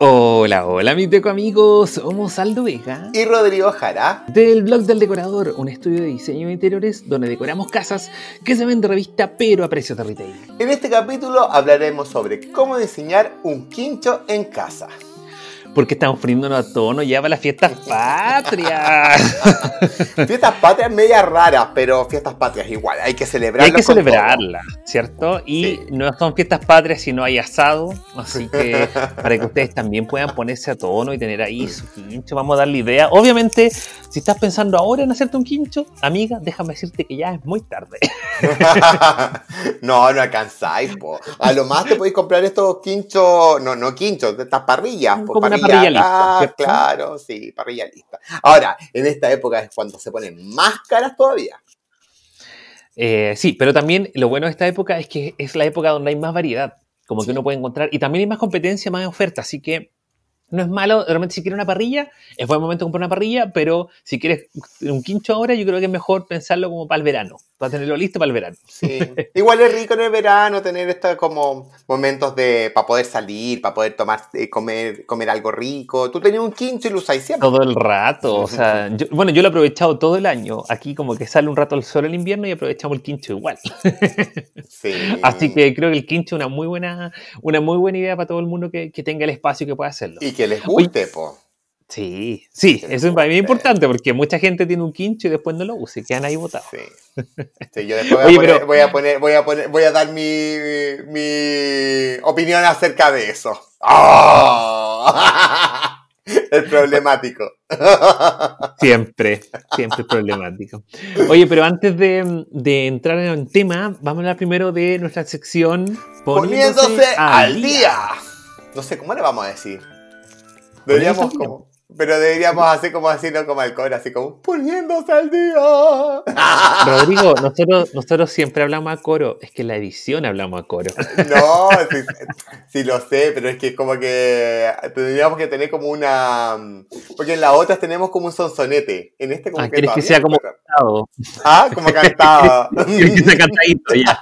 Hola, hola mi deco amigos, somos Aldo Vega y Rodrigo Jara del blog del decorador, un estudio de diseño de interiores donde decoramos casas que se ven de revista pero a precios de retail. En este capítulo hablaremos sobre cómo diseñar un quincho en casa porque estamos poniéndonos a tono ya para las fiestas patrias. fiestas patrias media raras, pero fiestas patrias igual, hay que celebrarlas. Hay que celebrarlas, ¿cierto? Y no son fiestas patrias si no hay asado, así que para que ustedes también puedan ponerse a tono y tener ahí su quincho, vamos a darle idea. Obviamente, si estás pensando ahora en hacerte un quincho, amiga, déjame decirte que ya es muy tarde. no, no alcanzáis, po. A lo más te podéis comprar estos quinchos, no, no quinchos, de estas parrillas, parrillas pues, parrilla lista. claro, sí, parrilla lista. Ahora, en esta época es cuando se ponen más caras todavía. Eh, sí, pero también lo bueno de esta época es que es la época donde hay más variedad, como que uno puede encontrar, y también hay más competencia, más oferta, así que no es malo, realmente si quieres una parrilla, es buen momento comprar una parrilla, pero si quieres un quincho ahora, yo creo que es mejor pensarlo como para el verano, para tenerlo listo para el verano. Sí. Igual es rico en el verano tener estos como momentos de para poder salir, para poder tomar, eh, comer, comer algo rico. Tú tenías un quincho y lo usáis siempre. Todo el rato, o sea, bueno, yo lo he aprovechado todo el año. Aquí como que sale un rato el sol en invierno y aprovechamos el quincho igual. Así que creo que el quincho es una muy buena, una muy buena idea para todo el mundo que, tenga el espacio y que pueda hacerlo que les guste, po. Sí, sí, eso es para mí importante porque mucha gente tiene un quincho y después no lo usa y quedan ahí botados. Sí. yo después voy, a voy, a poner, voy a dar mi, opinión acerca de eso. ¡Oh! El problemático. Siempre, siempre es problemático. Oye, pero antes de, entrar en el tema, vamos a hablar primero de nuestra sección Poniéndose, al día. No sé, ¿cómo le vamos a decir? Deberíamos como, pero deberíamos hacer como así, no como coro, así como poniéndose al día. Rodrigo, nosotros, nosotros siempre hablamos a coro. Es que en la edición hablamos a coro. No, sí, lo sé, pero es que es como que tendríamos que tener como una. Porque en las otras tenemos como un sonsonete. En este como ah, que. que sea como cantado? Ah, como cantado. que sea cantadito ya.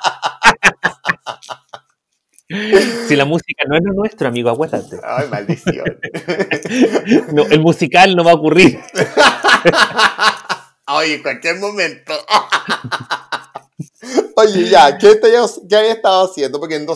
Si la música no es lo nuestro, amigo, acuérdate. Ay, maldición. el musical no va a ocurrir. Oye, en cualquier momento. Oye, ya, ¿qué, te, estado haciendo? Porque en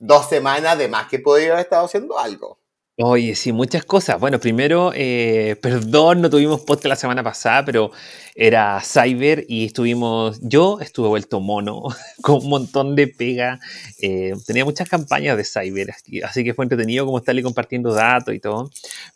dos semanas, de más que podría haber estado haciendo algo. Oye, sí, muchas cosas. Bueno, primero, eh, perdón, no tuvimos podcast la semana pasada, pero era Cyber y estuvimos, yo estuve vuelto mono, con un montón de pega. Eh, tenía muchas campañas de Cyber, así que fue entretenido como estarle compartiendo datos y todo.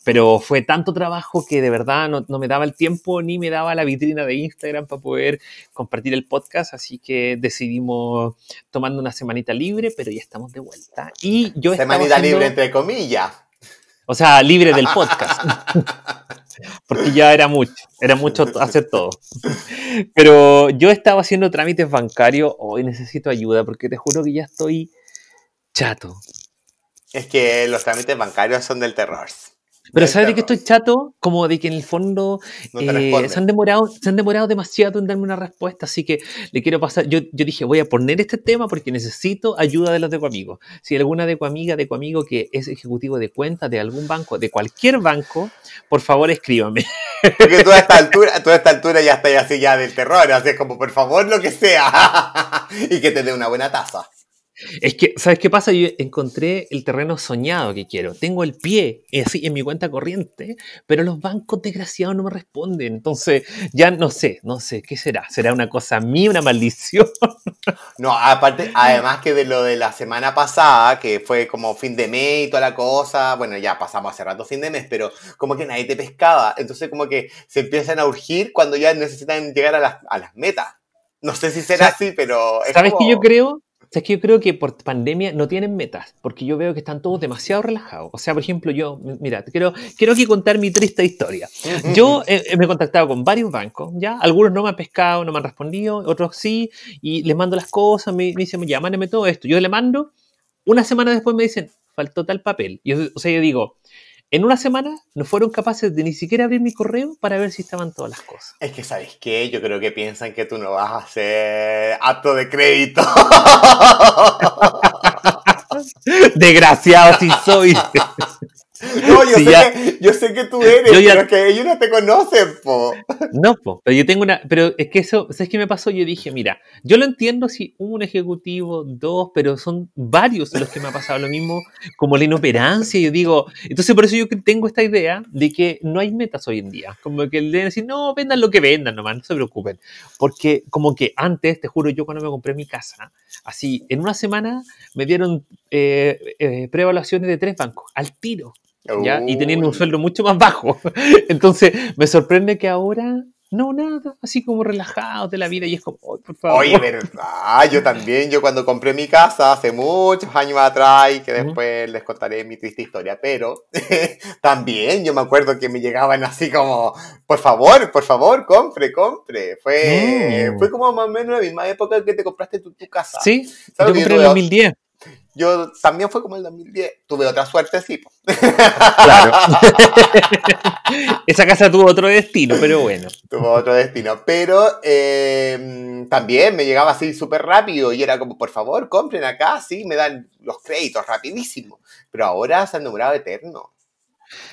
Pero fue tanto trabajo que de verdad no, me daba el tiempo ni me daba la vitrina de Instagram para poder compartir el podcast, así que decidimos tomando una semanita libre, pero ya estamos de vuelta. Y yo... Semanita libre, entre comillas. O sea, libre del podcast. Porque ya era mucho, era mucho hacer todo. Pero yo estaba haciendo trámites bancarios, hoy necesito ayuda porque te juro que ya estoy chato. Es que los trámites bancarios son del terror. Pero ¿sabes de que estoy pues. chato? Como de que en el fondo eh, se, han demorado, se han demorado demasiado en darme una respuesta, así que le quiero pasar. Yo, yo dije, voy a poner este tema porque necesito ayuda de los decoamigos. Si alguna decoamiga, decoamigo que es ejecutivo de cuenta de algún banco, de cualquier banco, por favor escríbame. Porque tú a esta altura, tú esta altura ya estás así ya del terror, así es como, por favor, lo que sea. y que te dé una buena taza. Es que, ¿sabes qué pasa? Yo encontré el terreno soñado que quiero. Tengo el pie eh, así en mi cuenta corriente, pero los bancos desgraciados no me responden. Entonces, ya no sé, no sé, ¿qué será? ¿Será una cosa mía, una maldición? No, aparte, además que de lo de la semana pasada, que fue como fin de mes y toda la cosa, bueno, ya pasamos hace rato fin de mes, pero como que nadie te pescaba. Entonces, como que se empiezan a urgir cuando ya necesitan llegar a las, metas. No sé si será así, pero. ¿Sabes qué yo creo? O sea, es que yo creo que por pandemia no tienen metas, porque yo veo que están todos demasiado relajados. O sea, por ejemplo, yo, mira, quiero, quiero aquí contar mi triste historia. Mm, mm, yo mm. Eh, me he contactado con varios bancos, ¿ya? Algunos no me han pescado, no me han respondido, otros sí, y les mando las cosas, me, dicen, ya, todo esto. Yo le mando, una semana después me dicen, faltó tal papel. Y, o sea, yo digo, en una semana no fueron capaces de ni siquiera abrir mi correo para ver si estaban todas las cosas. Es que, ¿sabes qué? Yo creo que piensan que tú no vas a hacer acto de crédito. Desgraciado si soy. No, yo, sé que, yo sé que tú eres, pero que ellos no te conocen, No, yo tengo una. Pero es que eso, ¿sabes qué me pasó? Yo dije, mira, yo lo entiendo si un ejecutivo, dos, pero son varios los que me ha pasado lo mismo, como la inoperancia. Yo digo, entonces por eso yo tengo esta idea de que no hay metas hoy en día. Como que deben decir, no, vendan lo que vendan nomás, no se preocupen. Porque, como que antes, te juro, yo cuando me compré mi casa, así, en una semana me dieron eh, eh, prevaluaciones de tres bancos, al tiro y teniendo un sueldo mucho más bajo. Entonces, me sorprende que ahora no, nada, así como relajado de la vida y es como, por favor. Oye, verdad, yo también, yo cuando compré mi casa hace muchos años atrás y que después les contaré mi triste historia, pero también yo me acuerdo que me llegaban así como, por favor, por favor, compre, compre. Fue, fue como más o menos la misma época que te compraste tu, casa. Sí, yo compré en 2010 yo también fue como el 2010. Tuve otra suerte, sí. Claro. Esa casa tuvo otro destino, pero bueno. Tuvo otro destino. Pero em, también me llegaba así súper rápido y era como, por favor, compren acá, sí, me dan los créditos rapidísimo. Pero ahora se han nombrado eterno.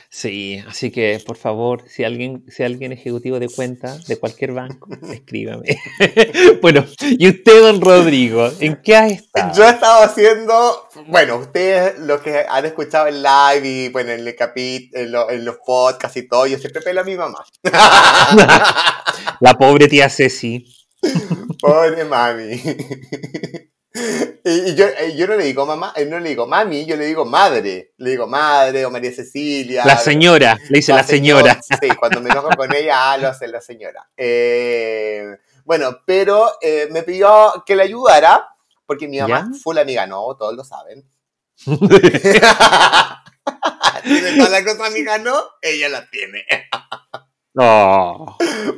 Sí, así que por favor, si alguien, si alguien ejecutivo de cuenta de cualquier banco, escríbame. bueno, y usted, don Rodrigo, ¿en qué ha estado? Yo he estado haciendo, bueno, ustedes los que han escuchado en live y bueno, en el en, los podcasts y todo, yo siempre pelo a mi mamá. La pobre tía Ceci. Pobre mami. Y, yo, eh, yo, no le digo mamá, eh, no le digo mami, yo le digo madre. Le digo madre o María Cecilia. La señora, le dice la, señora. Sí, cuando me enojo con ella, ah, lo hace la señora. Eh, bueno, pero me pidió que le ayudara, porque mi mamá fue la amiga, no, todos lo saben. tiene la cosa amiga, no, ella la tiene.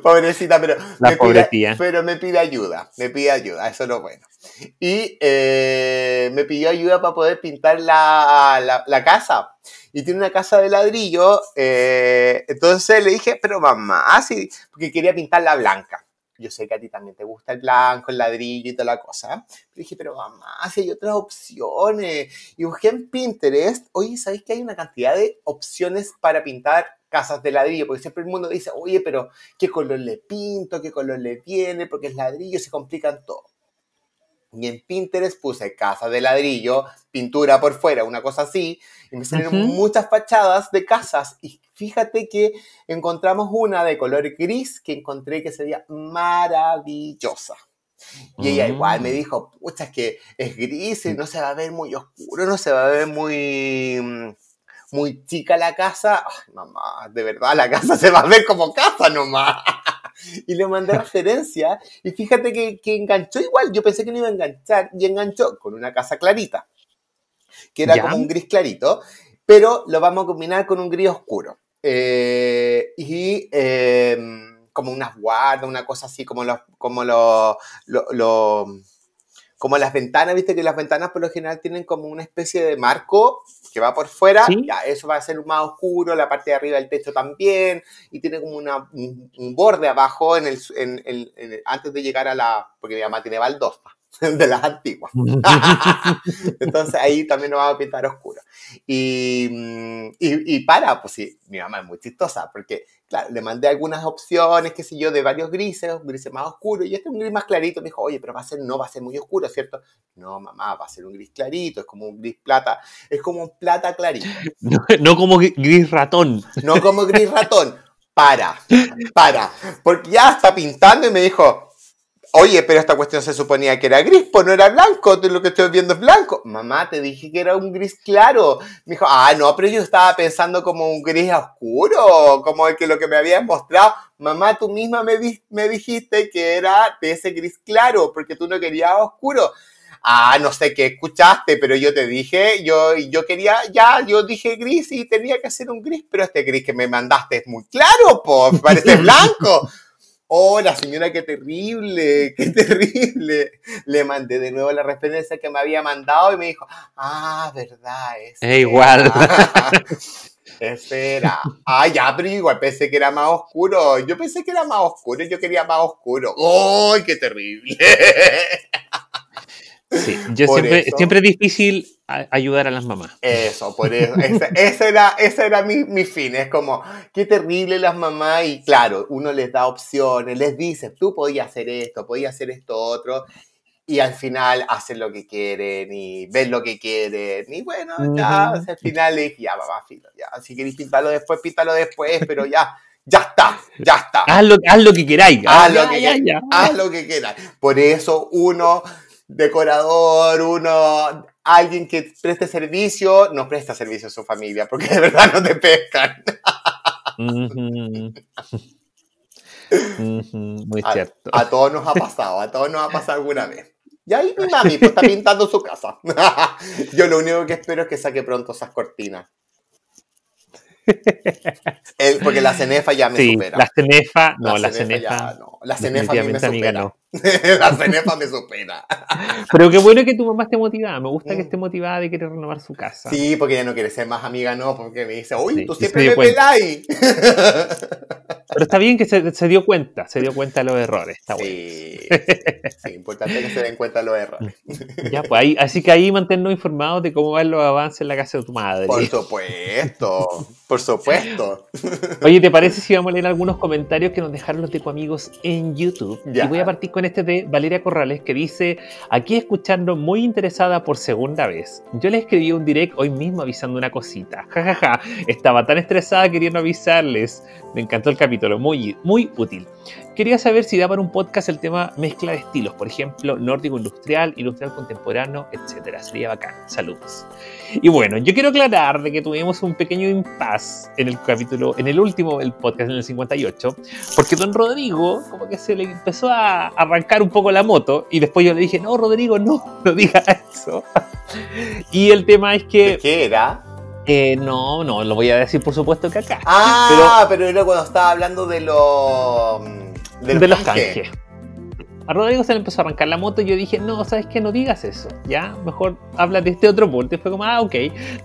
Pobrecita, pero. La me pero me pide ayuda, me pide ayuda, eso es lo bueno y eh, me pidió ayuda para poder pintar la, casa. Y tiene una casa de ladrillo, eh, entonces le dije, pero mamá, así, ah, porque quería la blanca. Yo sé que a ti también te gusta el blanco, el ladrillo y toda la cosa. Le dije, pero mamá, si hay otras opciones. Y busqué en Pinterest, oye, ¿sabéis que hay una cantidad de opciones para pintar casas de ladrillo, porque siempre el mundo dice, oye, pero ¿qué color le pinto? ¿Qué color le tiene? Porque es ladrillo, se complican todo. Y en Pinterest puse casa de ladrillo, pintura por fuera, una cosa así. Y me salieron muchas fachadas de casas. Y fíjate que encontramos una de color gris que encontré que sería maravillosa. Y ella igual me mm. dijo, pucha, es que es gris y mm. no se va a ver muy oscuro, no se va a ver muy, muy chica la casa. Ay, mamá, de verdad, la casa se va a ver como casa nomás. y le mandé referencia. Y fíjate que, enganchó igual. Yo pensé que no iba a enganchar y enganchó con una casa clarita, que era como un gris clarito, pero lo vamos a combinar con un gris oscuro. Eh, y. Eh, como unas guardas, una cosa así, como los, como los como las ventanas, viste que las ventanas por lo general tienen como una especie de marco que va por fuera, ya, eso va a ser más oscuro, la parte de arriba del techo también, y tiene como una, un, borde abajo en el, en, antes de llegar a la, porque mi mamá tiene baldosas de las antiguas. Entonces ahí también nos va a pintar oscuro. Mm, y, y, para, pues sí, mi mamá es muy chistosa, porque claro, le mandé algunas opciones, qué sé yo, de varios grises, un gris más oscuro, y este es un gris más clarito. Me dijo, oye, pero va a ser, no va a ser muy oscuro, ¿cierto? No, mamá, va a ser un gris clarito, es como un gris plata, es como un plata clarito. no como gris ratón. No como gris ratón. Para, para, porque ya está pintando y me dijo, Oye, pero esta cuestión se suponía que era gris, pues no era blanco, lo que estoy viendo es blanco. Mamá, te dije que era un gris claro. Me dijo, ah, no, pero yo estaba pensando como un gris oscuro, como el que lo que me habías mostrado. Mamá, tú misma me, me dijiste que era de ese gris claro, porque tú no querías oscuro. Ah, no sé qué escuchaste, pero yo te dije, yo, yo quería, ya, yo dije gris y tenía que hacer un gris, pero este gris que me mandaste es muy claro, pues, parece blanco. Oh, la señora, qué terrible, qué terrible. Le mandé de nuevo la referencia que me había mandado y me dijo, ah, verdad, es. igual. Espera. Ah, ya, pero igual pensé que era más oscuro. Yo pensé que era más oscuro, y yo quería más oscuro. ¡Ay, qué terrible! Sí, yo siempre, siempre, es difícil ayudar a las mamás. Eso, por eso. ese, era, ese era mi, mi, fin. Es como, qué terrible las mamás. Y claro, uno les da opciones, les dice, tú podías hacer esto, podías hacer esto otro. Y al final hacen lo que quieren y ven lo que quieren. Y bueno, ya, al final es ya, mamá, ya. Si queréis pintarlo después, píntalo después, pero ya. ya está, ya está. Haz lo, lo que queráis. Haz, ah, lo, que, ya, haz lo que queráis. Por eso uno decorador, uno, alguien que preste servicio, no presta servicio a su familia, porque de verdad no te pescan. Muy cierto. A todos nos ha pasado, a todos nos ha pasado alguna vez. Y ahí mi mami pues, está pintando su casa. Yo lo único que espero es que saque pronto esas cortinas. porque la cenefa ya me supera. La cenefa, no, la cenefa. La cenefa, ya, me supera. la cenefa me supera. Pero qué bueno que tu mamá esté motivada. Me gusta que mm. esté motivada de querer renovar su casa. Sí, porque ella no quiere ser más amiga, no, porque me dice, uy, tú siempre me pelas Pero está bien que se, dio cuenta, se dio cuenta de los errores. Está sí, bueno. sí, importante que se den cuenta de los errores. Ya, pues así que ahí manténnos informados de cómo van los avances en la casa de tu madre. Por supuesto, por supuesto. Oye, ¿te parece si vamos a leer algunos comentarios que nos dejaron los amigos en YouTube? Y voy a partir con este de Valeria Corrales que dice, aquí escuchando muy interesada por segunda vez. Yo le escribí un direct hoy mismo avisando una cosita. Jajaja, estaba tan estresada queriendo avisarles. Me encantó el capítulo, muy, muy útil. Quería saber si da para un podcast el tema mezcla de estilos, por ejemplo, nórdico industrial, industrial contemporáneo, etc. Sería bacán. Saludos. Y bueno, yo quiero aclarar de que tuvimos un pequeño impasse en el capítulo, en el último del podcast, en el 58, porque don Rodrigo como que se le empezó a arrancar un poco la moto y después yo le dije, no, Rodrigo, no, no diga eso. Y el tema es que... qué era? Eh, no, no, lo voy a decir por supuesto que acá. Ah, pero, era cuando estaba hablando de lo... Mm, de, de los canjes. A Rodrigo se le empezó a arrancar la moto y yo dije, no, sabes que no digas eso, ya, mejor habla de este otro punto. Y fue como, ah, ok,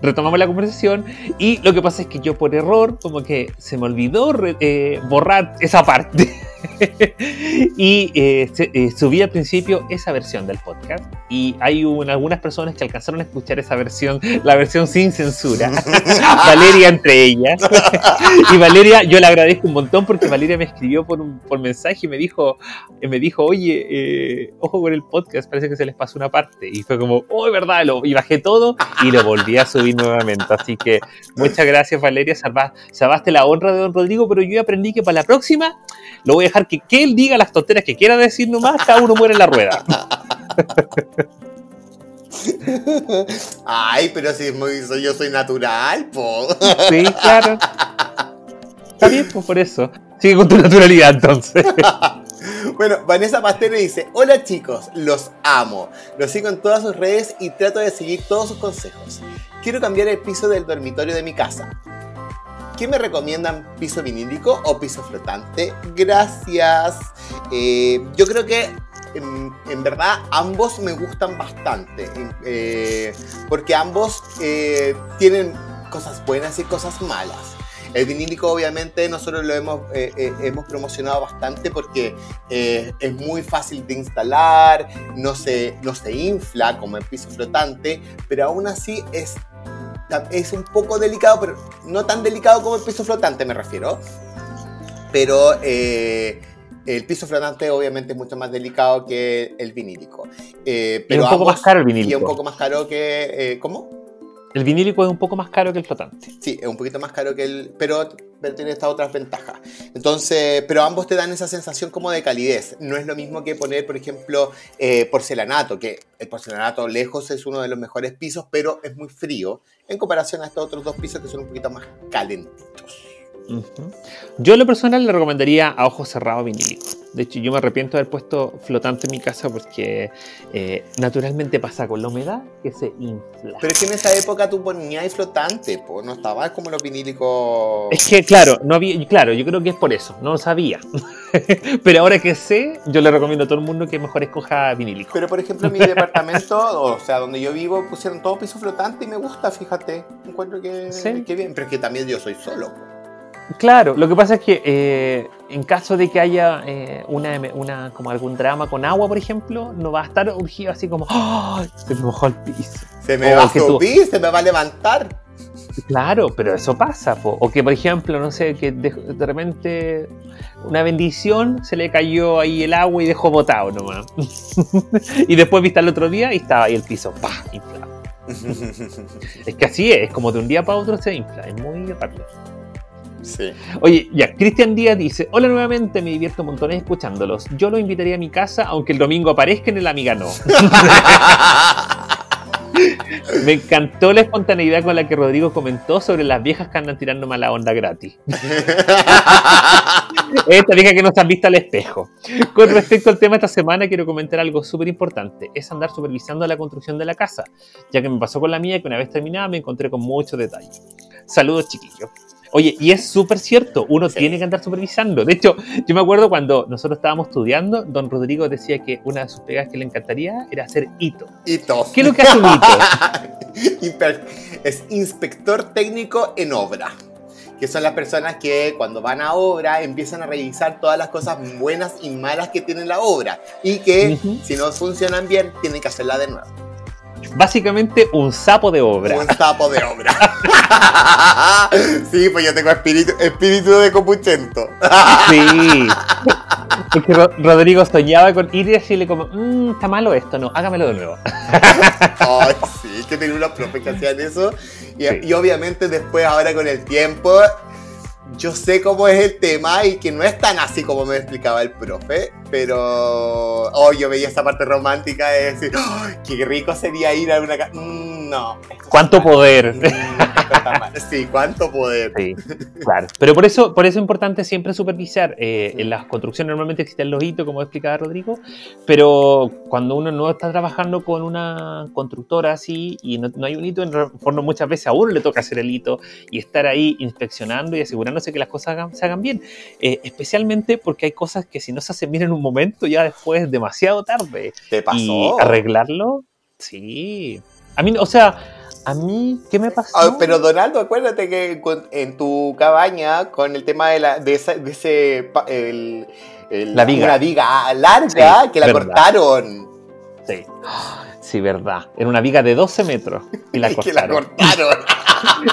retomamos la conversación. Y lo que pasa es que yo por error, como que se me olvidó eh, borrar esa parte. y eh, eh, subí al principio esa versión del podcast y hay algunas personas que alcanzaron a escuchar esa versión, la versión sin censura, Valeria entre ellas. y Valeria, yo le agradezco un montón porque Valeria me escribió por, un, por mensaje y me dijo, eh, me dijo oye, ojo con el podcast, parece que se les pasó una parte. Y fue como, oh, verdad, lo, y bajé todo y lo volví a subir nuevamente. Así que muchas gracias Valeria, salvaste, salvaste la honra de don Rodrigo, pero yo aprendí que para la próxima lo voy a que, que él diga las tonteras que quiera decir nomás, cada uno muere en la rueda. Ay, pero si es muy, yo soy natural, Sí, claro. Está pues, por eso. Sigue con tu naturalidad, entonces. Bueno, Vanessa Pastene dice, hola chicos, los amo. Los sigo en todas sus redes y trato de seguir todos sus consejos. Quiero cambiar el piso del dormitorio de mi casa. ¿Qué me recomiendan? ¿Piso vinílico o piso flotante? Gracias. Eh, yo creo que en, verdad ambos me gustan bastante. Eh, porque ambos eh, tienen cosas buenas y cosas malas. El vinílico obviamente nosotros lo hemos, promocionado bastante porque es muy fácil de instalar, no se, no se infla como el piso flotante, pero aún así es es un poco delicado, pero no tan delicado como el piso flotante, me refiero. Pero eh, el piso flotante obviamente es mucho más delicado que el vinílico. Eh, pero un poco más caro el vinílico. Y un poco más caro que... Eh, ¿Cómo? El vinílico es un poco más caro que el flotante. Sí, es un poquito más caro que el. Pero, tiene estas otras ventajas. Entonces, pero ambos te dan esa sensación como de calidez. No es lo mismo que poner, por ejemplo, eh, porcelanato, que el porcelanato lejos es uno de los mejores pisos, pero es muy frío en comparación a estos otros dos pisos que son un poquito más calentitos. Yo, lo personal, le recomendaría a ojos cerrados vinílico. De hecho, yo me arrepiento de haber puesto flotante en mi casa porque eh, naturalmente pasa con la humedad que se infla. Pero es que en esa época tú ponías flotante, no estaba como los vinílicos. Es que, claro, no había, claro, yo creo que es por eso, no lo sabía. Pero ahora que sé, yo le recomiendo a todo el mundo que mejor escoja vinílico. Pero por ejemplo, en mi departamento, o sea, donde yo vivo, pusieron todo piso flotante y me gusta, fíjate. Encuentro que, que bien, pero es que también yo soy solo. Claro, lo que pasa es que eh, en caso de que haya eh, una, como algún drama con agua, por ejemplo, no va a estar urgido así como, ¡ay, se me mojó el piso. Se me va a subir, se me va a levantar. Claro, pero eso pasa. O que, por ejemplo, no sé, que de, repente una bendición se le cayó ahí el agua y dejó botado nomás. y después viste el otro día y estaba ahí el piso, ¡pah! inflado. es que así es, como de un día para otro se infla, es muy rápido. Oye, ya, Cristian Díaz dice, hola nuevamente, me divierto montones escuchándolos. Yo lo invitaría a mi casa, aunque el domingo aparezca en el Amiga No. Me encantó la espontaneidad con la que Rodrigo comentó sobre las viejas que andan tirando mala onda gratis. Esta vieja que no han visto al espejo. Con respecto al tema de esta semana, quiero comentar algo súper importante. Es andar supervisando la construcción de la casa, ya que me pasó con la mía y que una vez terminada me encontré con muchos detalles. Saludos, chiquillos. Oye, y es súper cierto, uno tiene que andar supervisando. De hecho, yo me acuerdo cuando nosotros estábamos estudiando, don Rodrigo decía que una de sus pegas que le encantaría era hacer hito. Hito. ¿Qué es lo que hace un hito? es inspector técnico en obra que son las personas que cuando van a obra empiezan a revisar todas las cosas buenas y malas que tiene la obra y que si no funcionan bien tienen que hacerla de nuevo básicamente un sapo de obra. Un sapo de obra. sí, pues yo tengo espíritu, espíritu de copuchento. sí. Es que Rodrigo soñaba con ir y decirle como, mmm, está malo esto, no, hágamelo de nuevo. Ay, sí, que tenía una profecía que eso. Y, y obviamente después, ahora con el tiempo, yo sé cómo es el tema y que no es tan así como me explicaba el profe, pero oh, yo veía esa parte romántica de decir, qué rico sería ir a una casa. Mm, no. Mm, ¿Cuánto poder? sí, cuánto poder. claro. Pero por eso, por eso es importante siempre supervisar. Eh, en las construcciones normalmente existen los hitos, como explicaba Rodrigo, pero cuando uno no está trabajando con una constructora así y no, hay un hito, en fondo muchas veces a uno le toca hacer el hito y estar ahí inspeccionando y asegurando que las cosas se hagan bien. Eh, especialmente porque hay cosas que si no se hacen bien en un momento, ya después es demasiado tarde. ¿Te pasó? Y arreglarlo, sí. A mí, o sea, a mí, ¿qué me pasó? Ah, pero Donaldo, acuérdate que en tu cabaña, con el tema de, la, de, esa, ese... la viga. Una viga ah, larga que la cortaron. Sí. Sí, verdad. Era una viga de 12 metros. Y la cortaron. y, la cortaron.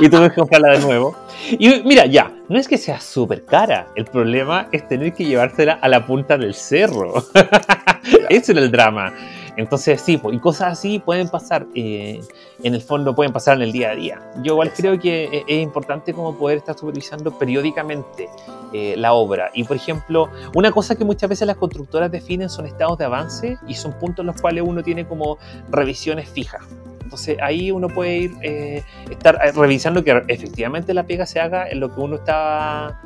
y tuve que comprarla de nuevo. Y mira, ya, no es que sea súper cara, el problema es tener que llevársela a la punta del cerro. Ese era el drama. Entonces, sí, y cosas así pueden pasar, eh, en el fondo pueden pasar en el día a día. Yo igual creo que eh, es importante como poder estar supervisando periódicamente eh, la obra. Y, por ejemplo, una cosa que muchas veces las constructoras definen son estados de avance y son puntos en los cuales uno tiene como revisiones fijas. Entonces ahí uno puede ir, eh, estar eh, revisando que efectivamente la pega se haga en lo que uno está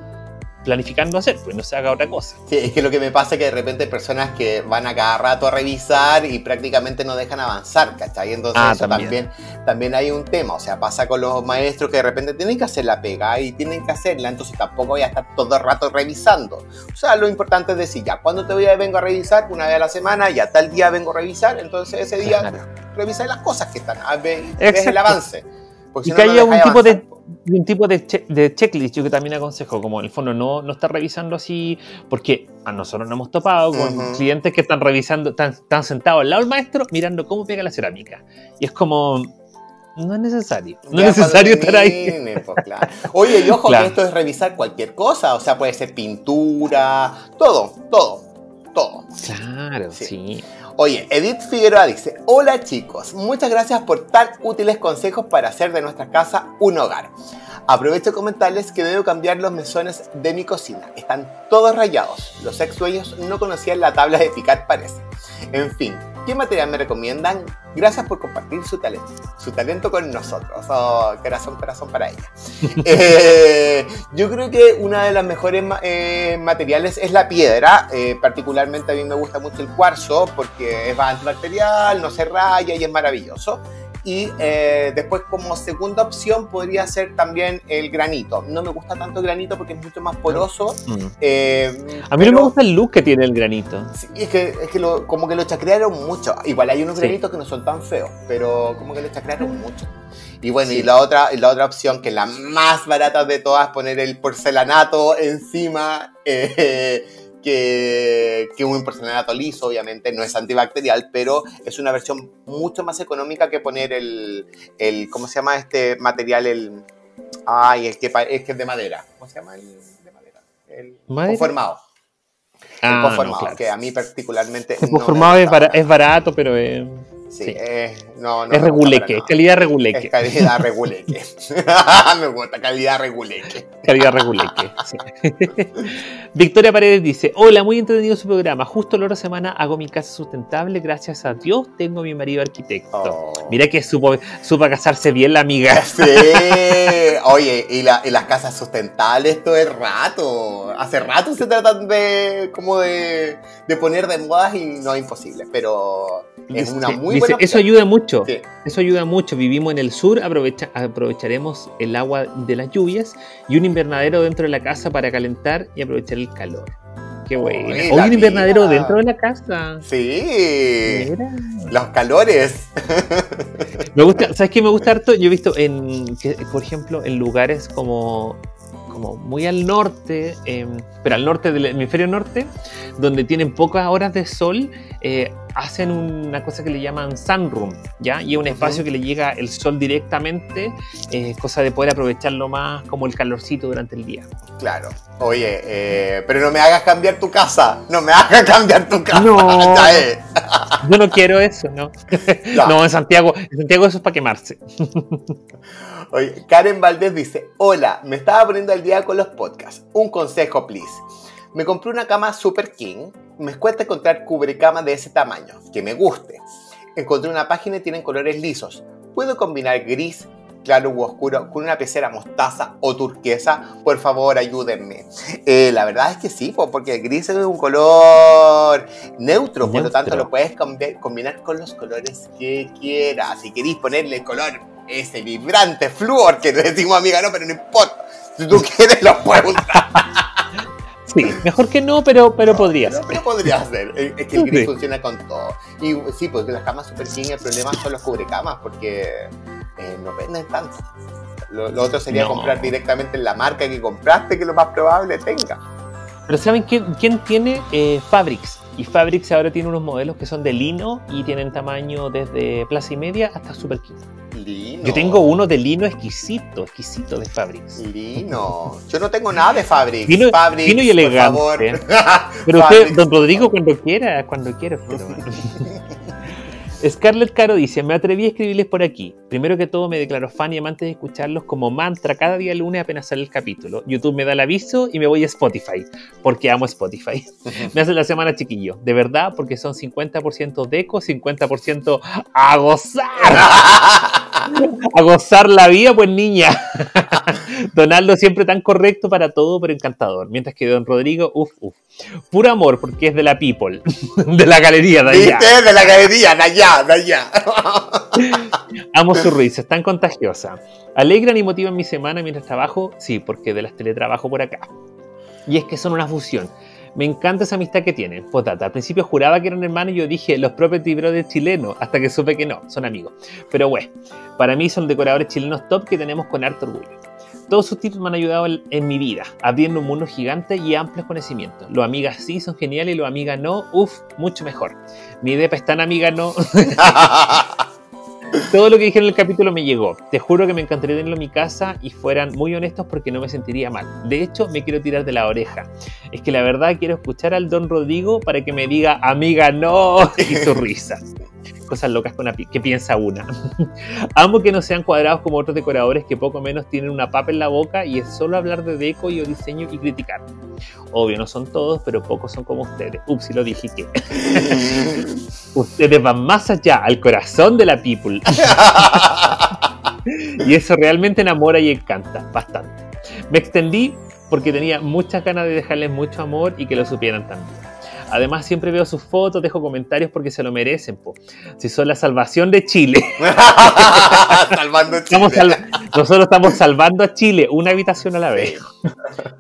planificando hacer, pues no se haga otra cosa. Sí, es que lo que me pasa es que de repente hay personas que van a cada rato a revisar y prácticamente no dejan avanzar, ¿cachai? Entonces ah, también. también. hay un tema, o sea, pasa con los maestros que de repente tienen que hacer la pega y tienen que hacerla, entonces tampoco voy a estar todo el rato revisando. O sea, lo importante es decir, ya, cuando te voy a vengo a revisar? Una vez a la semana, ya tal día vengo a revisar, entonces ese día revisa las cosas que están, ves, el avance. y que haya un tipo de y un tipo de, de, checklist yo que también aconsejo, como el fondo no, no está revisando así, porque a nosotros nos hemos topado con clientes que están revisando, están, están sentados al lado del maestro mirando cómo pega la cerámica. Y es como, no es necesario. No es necesario estar ahí. Pues, Oye, y ojo que esto es revisar cualquier cosa, o sea, puede ser pintura, todo, todo, todo. Claro, sí. Oye, Edith Figueroa dice, hola chicos, muchas gracias por tan útiles consejos para hacer de nuestra casa un hogar. Aprovecho a comentarles que debo cambiar los mesones de mi cocina. Están todos rayados. Los ex dueños no conocían la tabla de picar, parece. En fin, ¿Qué material me recomiendan? Gracias por compartir su talento, su talento con nosotros. Oh, corazón, corazón para ella. Eh, yo creo que una de las mejores eh, materiales es la piedra. Eh, particularmente a mí me gusta mucho el cuarzo porque es material, no se raya y es maravilloso. Y eh, después como segunda opción podría ser también el granito. No me gusta tanto el granito porque es mucho más poroso. Mm. Eh, a mí no me gusta el look que tiene el granito. Sí, es que, es como que lo chacrearon mucho. Igual hay unos granitos que no son tan feos, pero como que lo chacrearon mm. mucho. Y bueno, y la otra, la otra opción, que es la más barata de todas, poner el porcelanato encima. Eh, que, un impersonalato liso, obviamente, no es antibacterial, pero es una versión mucho más económica que poner el, ¿cómo se llama este material? El, ay, el que, es que es de madera, ¿cómo se llama? El de madera, el conformado. el ah, conformado, que a mí particularmente... El conformado es, bar es, barato, pero... Sí, eh, es reguleque, calidad reguleque. calidad reguleque. me gusta, calidad reguleque. Calidad reguleque. Victoria Paredes dice: Hola, muy entretenido su programa. Justo la hora semana hago mi casa sustentable. Gracias a Dios tengo a mi marido arquitecto. Oh. Mira que supo, supo casarse bien la amiga. Sí. Oye, y, la, las casas sustentables todo el rato. Hace rato se tratan de como de, poner de modas y no es imposible, pero es una muy eso ayuda mucho. Eso ayuda mucho. Vivimos en el sur, aprovecharemos el agua de las lluvias y un invernadero dentro de la casa para calentar y aprovechar el calor. Qué bueno. O un invernadero dentro de la casa. Sí. Los calores. Me gusta, ¿sabes qué me gusta harto? Yo he visto en, por ejemplo, en lugares como como muy al norte, em, pero al norte del hemisferio norte, donde tienen pocas horas de sol, eh, hacen una cosa que le llaman sunroom, ¿ya? Y es un espacio que le llega el sol directamente, eh, cosa de poder aprovecharlo más como el calorcito durante el día. Claro. Oye, eh, pero no me hagas cambiar tu casa, no me hagas cambiar tu casa. No, yo no quiero eso, ¿no? No, en Santiago, en Santiago eso es para quemarse. Oye, Karen Valdés dice, hola, me estaba poniendo al día con los podcasts. Un consejo, please. Me compré una cama Super King. Me cuesta encontrar cubrecama de ese tamaño, que me guste. Encontré una página y tienen colores lisos. Puedo combinar gris, claro u oscuro con una pecera mostaza o turquesa, por favor ayúdenme. Eh, la verdad es que sí, porque el gris es un color neutro, por lo tanto lo puedes combinar con los colores que quieras. Si queréis ponerle el color ese vibrante flúor que le decimos amiga, no, pero no importa. Si tú quieres, lo puedes usar. Sí, mejor que no, pero, pero no, podría ser. Pero podría ser. Es que el gris funciona con todo. Y sí, porque las camas super king, el problema son los cubrecamas, porque eh, no venden tanto. Lo, otro sería comprar directamente en la marca que compraste, que lo más probable tenga. Pero ¿saben quién, quién tiene eh, Fabrics? Y Fabrics ahora tiene unos modelos que son de lino y tienen tamaño desde plaza y media hasta super quinto Lino. Yo tengo uno de lino exquisito, exquisito de Fabrics. Lino. Yo no tengo nada de Fabrics. Lino, y elegante. Pero usted, don Rodrigo, cuando quiera, cuando quiera. Pero, Scarlett Caro dice, me atreví a escribirles por aquí. Primero que todo me declaro fan y amante de escucharlos como mantra cada día lunes apenas sale el capítulo. YouTube me da el aviso y me voy a Spotify, porque amo Spotify. me hace la semana chiquillo, de verdad, porque son 50% deco, 50% a gozar. a gozar la vida, pues niña. Donaldo siempre tan correcto para todo, pero encantador. Mientras que Don Rodrigo, uff, uff. Puro amor, porque es de la people, de la galería de allá. ¿Viste? De la galería, de allá, de allá. Amo su risa, es tan contagiosa. Alegran y motivan mi semana mientras trabajo, sí, porque de las teletrabajo por acá. Y es que son una fusión me encanta esa amistad que tienen. Potata, al principio juraba que eran hermanos y yo dije los Property de chilenos, hasta que supe que no, son amigos. Pero bueno, para mí son decoradores chilenos top que tenemos con harto orgullo. Todos sus tipos me han ayudado en, mi vida, abriendo un mundo gigante y amplios conocimientos. Los amigas sí son geniales y los amigas no, uff, mucho mejor. Mi depa es tan amiga no. todo lo que dije en el capítulo me llegó. Te juro que me encantaría tenerlo en mi casa y fueran muy honestos porque no me sentiría mal. De hecho, me quiero tirar de la oreja. Es que la verdad quiero escuchar al don Rodrigo para que me diga, amiga, no, y su risa. Cosas locas que piensa una. Amo que no sean cuadrados como otros decoradores que poco menos tienen una papa en la boca y es solo hablar de deco y o diseño y criticar. Obvio, no son todos, pero pocos son como ustedes. Ups, si lo dije que. ustedes van más allá, al corazón de la people. y eso realmente enamora y encanta bastante. Me extendí porque tenía muchas ganas de dejarles mucho amor y que lo supieran también. Además, siempre veo sus fotos, dejo comentarios porque se lo merecen. Po. Si son la salvación de Chile. salvando Chile. Nosotros estamos salvando a Chile, una habitación a la vez.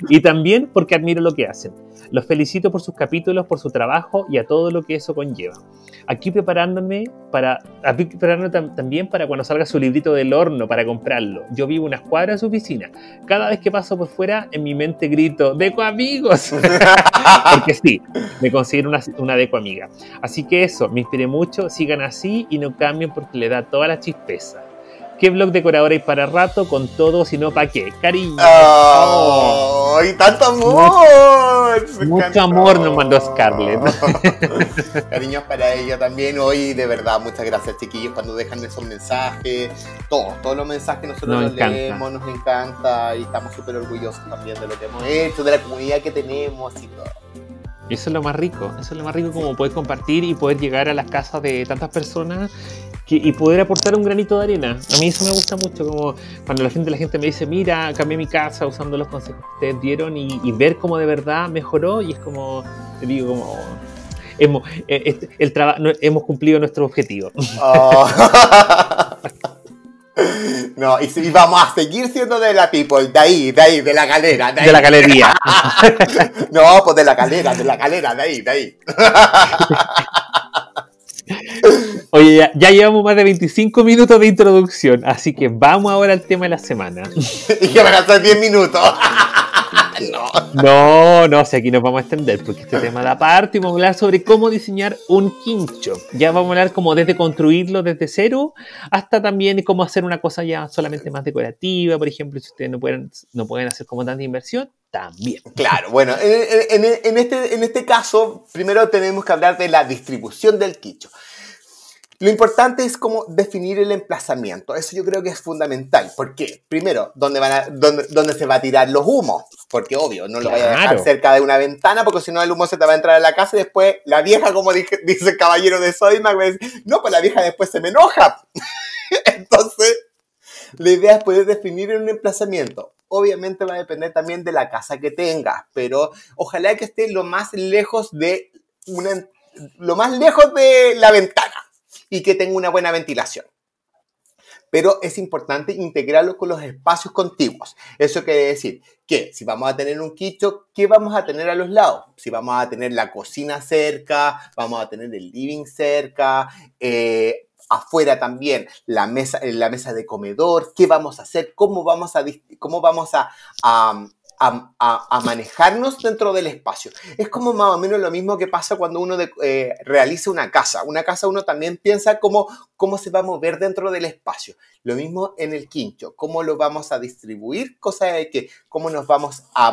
y también porque admiro lo que hacen. Los felicito por sus capítulos, por su trabajo y a todo lo que eso conlleva. Aquí preparándome para también para cuando salga su librito del horno para comprarlo. Yo vivo unas cuadras de su piscina Cada vez que paso por fuera, en mi mente grito, ¡Deco amigos! porque sí, me conseguir una, una amiga. Así que eso, me inspiré mucho, sigan así y no cambien porque le da toda la chispeza. ¿Qué blog decorador hay para rato con todo, si no, ¿para qué? Cariño. ¡Ay, ah, tanto amor! Mucho, amor nos mandó Scarlett. Cariños para ella también. Hoy, de verdad, muchas gracias, chiquillos, cuando dejan esos mensajes. Todos, todos los mensajes nosotros los leemos, nos encanta y estamos súper orgullosos también de lo que hemos hecho, de la comunidad que tenemos y todo eso es lo más rico, eso es lo más rico como poder compartir y poder llegar a las casas de tantas personas y poder aportar un granito de arena. A mí eso me gusta mucho, como cuando la gente, la gente me dice, mira, cambié mi casa usando los consejos que ustedes dieron y, ver cómo de verdad mejoró y es como, te digo, como... Hemos, eh, el, hemos cumplido nuestro objetivo. Ah. No, y, vamos a seguir siendo de la people, de ahí, de ahí, de la galera. De, la galería. no, pues de la galera, de la galera, de ahí, de ahí. Oye, ya, llevamos más de 25 minutos de introducción, así que vamos ahora al tema de la semana. y que van a 10 minutos. no. No, no, si aquí nos vamos a extender, porque este tema da parte y vamos a hablar sobre cómo diseñar un quincho. Ya vamos a hablar como desde construirlo desde cero hasta también cómo hacer una cosa ya solamente más decorativa, por ejemplo, si ustedes no pueden, no pueden hacer como tanta inversión, también. Claro, bueno, en, este, en este caso, primero tenemos que hablar de la distribución del quincho. Lo importante es cómo definir el emplazamiento. Eso yo creo que es fundamental. Porque, primero, ¿dónde, se va a tirar los humos? Porque, obvio, no lo vaya a dejar cerca de una ventana, porque si no, el humo se te va a entrar a la casa y después la vieja, como dice el caballero de decir, no, pues la vieja después se me enoja. Entonces, la idea es poder definir un emplazamiento. Obviamente va a depender también de la casa que tengas, pero ojalá que esté lo más lejos de una, lo más lejos de la ventana y que tenga una buena ventilación. Pero es importante integrarlo con los espacios contiguos. Eso quiere decir que si vamos a tener un quicho, ¿qué vamos a tener a los lados? Si vamos a tener la cocina cerca, vamos a tener el living cerca, eh, afuera también la mesa, la mesa de comedor, qué vamos a hacer, cómo vamos a, cómo vamos a a, manejarnos dentro del espacio. Es como más o menos lo mismo que pasa cuando uno eh, realiza una casa. Una casa uno también piensa cómo, cómo se va a mover dentro del espacio. Lo mismo en el quincho, cómo lo vamos a distribuir, cosa de que cómo nos vamos a,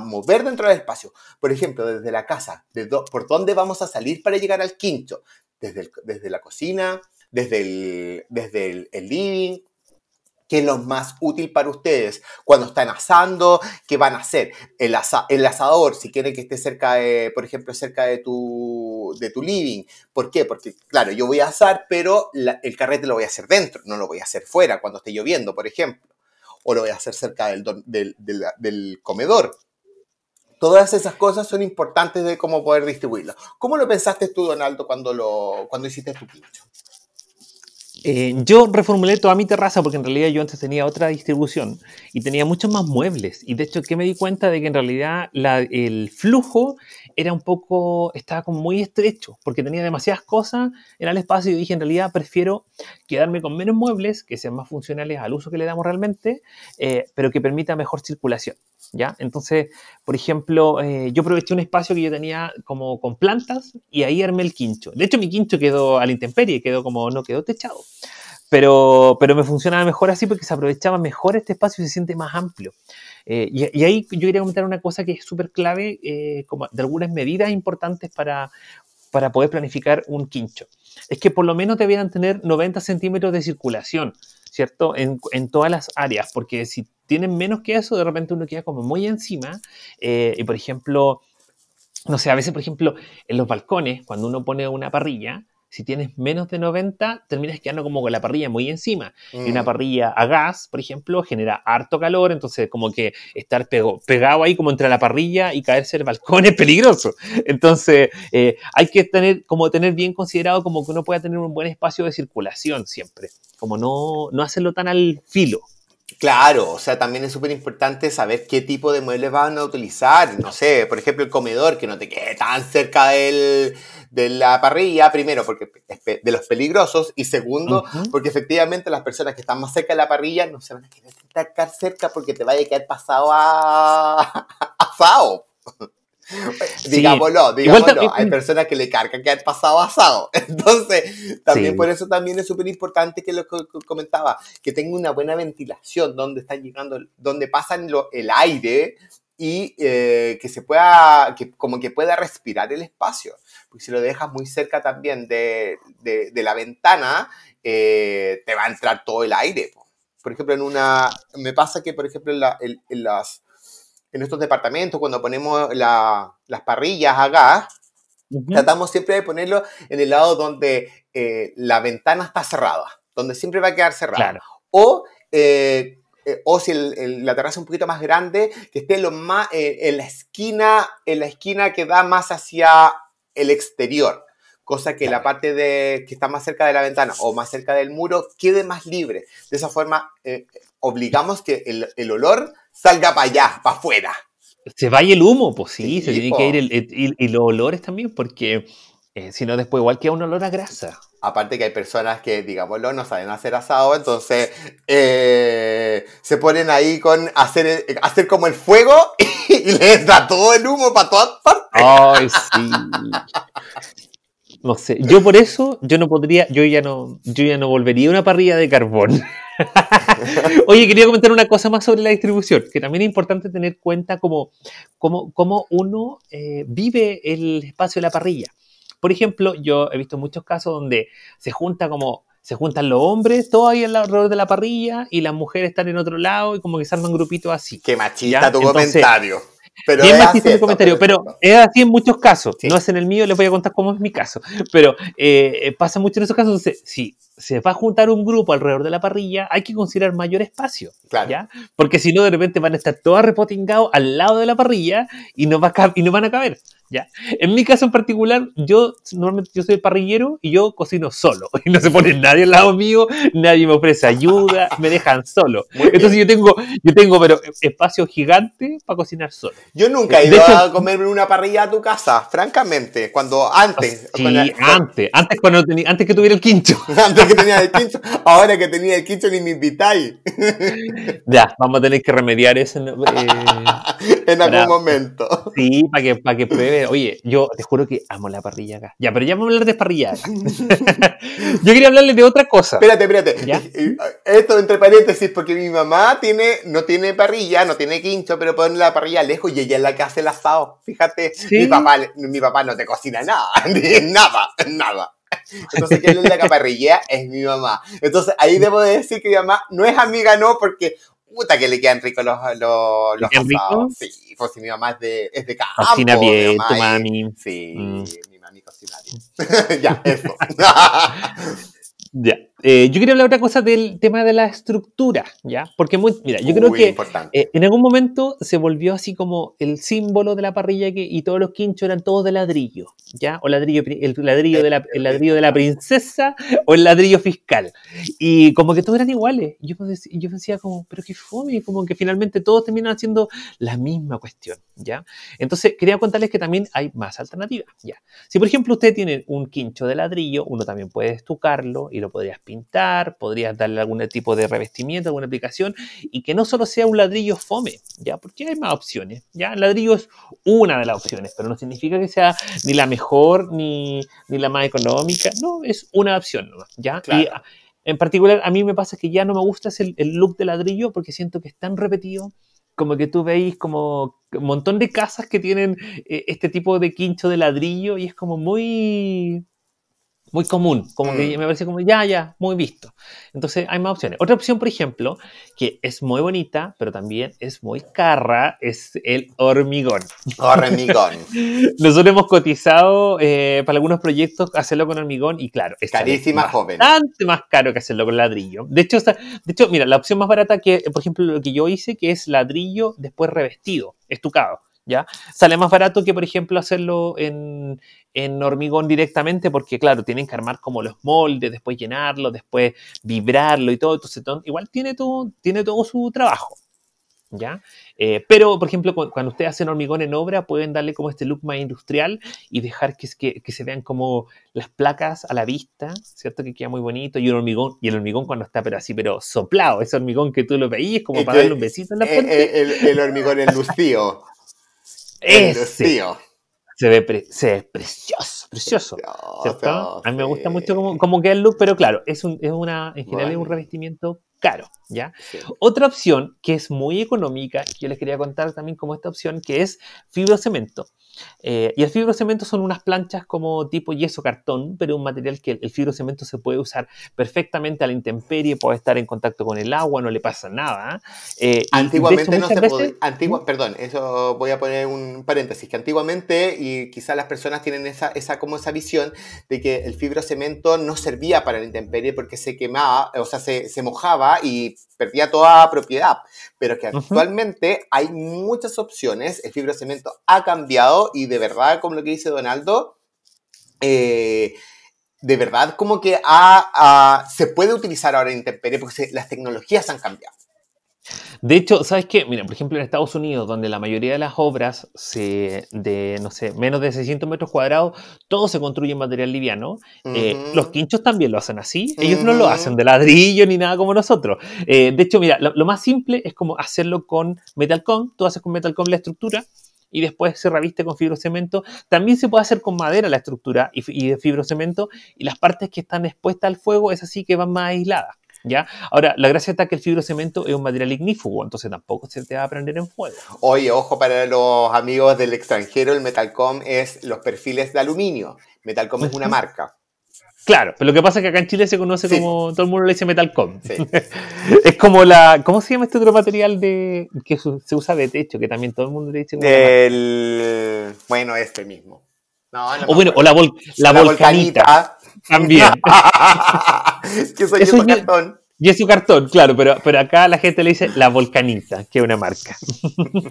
mover dentro del espacio. Por ejemplo, desde la casa, de ¿por dónde vamos a salir para llegar al quincho? Desde, desde la cocina, desde desde el living, qué es lo más útil para ustedes cuando están asando, qué van a hacer. El, asador, si quieren que esté cerca de, por ejemplo, cerca de tu, de tu living. ¿Por qué? Porque, claro, yo voy a asar, pero el carrete lo voy a hacer dentro, no lo voy a hacer fuera cuando esté lloviendo, por ejemplo. O lo voy a hacer cerca del, del, comedor. Todas esas cosas son importantes de cómo poder distribuirlo. ¿Cómo lo pensaste tú, Donaldo, cuando, lo, cuando hiciste tu pincho? Eh, yo reformulé toda mi terraza porque en realidad yo antes tenía otra distribución y tenía muchos más muebles. Y de hecho que me di cuenta de que en realidad el flujo era un poco, estaba como muy estrecho porque tenía demasiadas cosas, en el espacio y dije en realidad prefiero quedarme con menos muebles que sean más funcionales al uso que le damos realmente, eh, pero que permita mejor circulación. ¿ya? Entonces, por ejemplo, eh, yo aproveché un espacio que yo tenía como con plantas y ahí armé el quincho. De hecho, mi quincho quedó a la intemperie, quedó como, no quedó techado. Pero, pero me funcionaba mejor así porque se aprovechaba mejor este espacio y se siente más amplio. Eh, y, ahí yo quería comentar una cosa que es súper clave, eh, como de algunas medidas importantes para, para poder planificar un quincho. Es que por lo menos debieran tener 90 centímetros de circulación. ¿cierto? En, todas las áreas, porque si tienen menos que eso, de repente uno queda como muy encima. Eh, y por ejemplo, no sé, a veces, por ejemplo, en los balcones, cuando uno pone una parrilla, si tienes menos de 90, terminas quedando como con la parrilla muy encima. Y una mm. parrilla a gas, por ejemplo, genera harto calor, entonces como que estar pegado ahí como entre la parrilla y caerse el balcón es peligroso. Entonces eh, hay que tener, como tener bien considerado como que uno pueda tener un buen espacio de circulación siempre, como no, no hacerlo tan al filo. Claro, o sea, también es súper importante saber qué tipo de muebles van a utilizar. No sé, por ejemplo, el comedor, que no te quede tan cerca del, de la parrilla, primero, porque es de los peligrosos, y segundo, porque efectivamente las personas que están más cerca de la parrilla no se van a querer cerca porque te vaya a quedar pasado a fao. Digámoslo, digámoslo. Hay personas que le cargan que ha pasado asado. Entonces, también por eso también es súper importante que lo comentaba, que tenga una buena ventilación donde están llegando, donde pasan el aire y eh, que se pueda, que como que pueda respirar el espacio. Porque si lo dejas muy cerca también de, de, la ventana, eh, te va a entrar todo el aire. Por ejemplo, en una, me pasa que, por ejemplo, en las en nuestros departamentos, cuando ponemos las parrillas a gas, tratamos siempre de ponerlo en el lado donde eh, la ventana está cerrada, donde siempre va a quedar cerrada. O, eh, eh, o si la terraza es un poquito más grande, que esté lo más, en la esquina, en la esquina que da más hacia el exterior cosa que la parte de, que está más cerca de la ventana o más cerca del muro quede más libre. De esa forma, obligamos que el, olor salga para allá, para afuera. Se va el humo, pues sí, se tiene que ir y, los olores también, porque eh, si no después igual queda un olor a grasa. Aparte que hay personas que, digámoslo, no saben hacer asado, entonces eh, se ponen ahí con hacer, hacer como el fuego y, les da todo el humo para todas partes. Ay, sí. No sé, yo por eso, yo no podría, yo ya no, yo ya no volvería a una parrilla de carbón. Oye, quería comentar una cosa más sobre la distribución, que también es importante tener cuenta cómo, cómo, cómo uno eh, vive el espacio de la parrilla. Por ejemplo, yo he visto muchos casos donde se junta como se juntan los hombres, todos ahí alrededor de la parrilla, y las mujeres están en otro lado, y como que se arman grupitos así. Qué machista tu comentario. Pero es machista mi comentario, pero es así en muchos casos. Si No es en el mío, les voy a contar cómo es mi caso. Pero eh, eh, pasa mucho en esos casos. Entonces, sí, se va a juntar un grupo alrededor de la parrilla, hay que considerar mayor espacio, ¿ya? Porque si no, de repente van a estar todos repotingados al lado de la parrilla y no, va a y no van a caber, ¿ya? En mi caso en particular, yo normalmente yo soy parrillero y yo cocino solo. Y no se pone nadie al lado mío, nadie me ofrece ayuda, me dejan solo. Entonces yo tengo, yo tengo pero, espacio gigante para cocinar solo. Yo nunca he ido a comerme una parrilla a tu casa, francamente, cuando antes. Ah, antes, antes, cuando, antes que tuviera el quincho. antes que tenía el quincho, ahora que tenía el quincho ni me invitáis. Ya, vamos a tener que remediar eso en, eh, algún momento. Sí, para que, para que pruebe. Oye, yo te juro que amo la parrilla acá. Ya, pero ya vamos a hablar de parrillas. yo quería hablarle de otra cosa. Espérate, espérate. Esto entre paréntesis, porque mi mamá tiene, no tiene parrilla, no tiene quincho, pero pone la parrilla lejos y ella es la que hace el asado. Fíjate, mi, papá, mi papá no te cocina nada, nada, nada. Entonces, quien la caparrillea es mi mamá. Entonces, ahí debo de decir que mi mamá no es amiga, no, porque puta que le quedan ricos los, los, los Sí, pues si mi mamá es de, es de campo. Cocina bien, tu mami. sí, mm. mi mami cocina bien. ya, eso. ya. Eh, yo quería hablar otra cosa del tema de la estructura, ¿ya? Porque, mira, yo creo que eh, en algún momento se volvió así como el símbolo de la parrilla que, y todos los quinchos eran todos de ladrillo, ¿ya? O ladrillo, el ladrillo de la, el ladrillo de la princesa o el ladrillo fiscal. Y como que todos eran iguales. Yo, yo decía como, pero qué fome, como que finalmente todos terminan haciendo la misma cuestión, ¿ya? Entonces, quería contarles que también hay más alternativas, ¿ya? Si, por ejemplo, usted tiene un quincho de ladrillo, uno también puede estucarlo y lo podría pintar, podrías darle algún tipo de revestimiento, alguna aplicación, y que no solo sea un ladrillo fome, ¿ya? Porque hay más opciones, ¿ya? El ladrillo es una de las opciones, pero no significa que sea ni la mejor, ni, ni la más económica, no, es una opción ¿ya? Y, en particular, a mí me pasa que ya no me gusta el, el look de ladrillo porque siento que es tan repetido, como que tú veis como un montón de casas que tienen eh, este tipo de quincho de ladrillo y es como muy muy común, como que mm. me parece como ya, ya, muy visto. Entonces hay más opciones. Otra opción, por ejemplo, que es muy bonita, pero también es muy carra, es el hormigón. Hormigón. Nosotros hemos cotizado eh, para algunos proyectos hacerlo con hormigón y claro, es carísima joven. Bastante más caro que hacerlo con ladrillo. De hecho, de hecho, mira, la opción más barata que, por ejemplo, lo que yo hice, que es ladrillo después revestido, estucado. ¿ya? Sale más barato que, por ejemplo, hacerlo en, en, hormigón directamente, porque, claro, tienen que armar como los moldes, después llenarlo, después vibrarlo y todo. Entonces, igual tiene todo, tiene todo su trabajo, ¿ya? Eh, pero, por ejemplo, cuando ustedes hacen hormigón en obra, pueden darle como este look más industrial y dejar que, que, se vean como las placas a la vista, ¿cierto? Que queda muy bonito. Y un hormigón, y el hormigón cuando está, pero así, pero soplado, ese hormigón que tú lo veías como para darle un besito en la puerta. Eh, eh, el, el hormigón enlucido. Ese. Se ve, precioso, precioso. A mí me gusta mucho como cómo queda el look, pero claro, es, un, una, en general es un revestimiento caro, ¿ya? Otra opción que es muy económica, yo les quería contar también como esta opción, que es fibrocemento. Eh, y el fibrocemento son unas planchas como tipo yeso cartón, pero un material que el, fibrocemento se puede usar perfectamente a la intemperie, puede estar en contacto con el agua, no le pasa nada. Eh, antiguamente no se podía. perdón, eso voy a poner un paréntesis, que antiguamente, y quizás las personas tienen esa, como esa visión de que el fibrocemento no servía para el intemperie porque se quemaba, o sea, se, mojaba y perdía toda propiedad. Pero que actualmente hay muchas opciones, el fibrocemento ha cambiado y de verdad, como lo que dice Donaldo, eh, de verdad como que se puede utilizar ahora en Intemperie porque las tecnologías han cambiado. De hecho, ¿sabes qué? Mira, por ejemplo, en Estados Unidos, donde la mayoría de las obras de, no sé, menos de 600 metros cuadrados, todo se construye en material liviano. Eh, los quinchos también lo hacen así. Ellos no lo hacen de ladrillo ni nada como nosotros. Eh, de hecho, mira, lo, lo, más simple es como hacerlo con MetalCon. Tú haces con MetalCon la estructura y después se reviste con fibrocemento. También se puede hacer con madera la estructura y, de fibrocemento y las partes que están expuestas al fuego es así que van más aisladas. ¿Ya? Ahora, la gracia está que el fibrocemento es un material ignífugo, entonces tampoco se te va a prender en fuego. Oye, ojo para los amigos del extranjero, el Metalcom es los perfiles de aluminio. Metalcom es una marca. Claro, pero lo que pasa es que acá en Chile se conoce como, todo el mundo le dice metalcom. es como la, ¿cómo se llama este otro material de que se usa de techo, que también todo el mundo le dice? bueno, este mismo. No, o bueno, o la, la, volcanita. También. que soy un y es su cartón, claro, pero, pero acá la gente le dice la Volcaniza, que es una marca.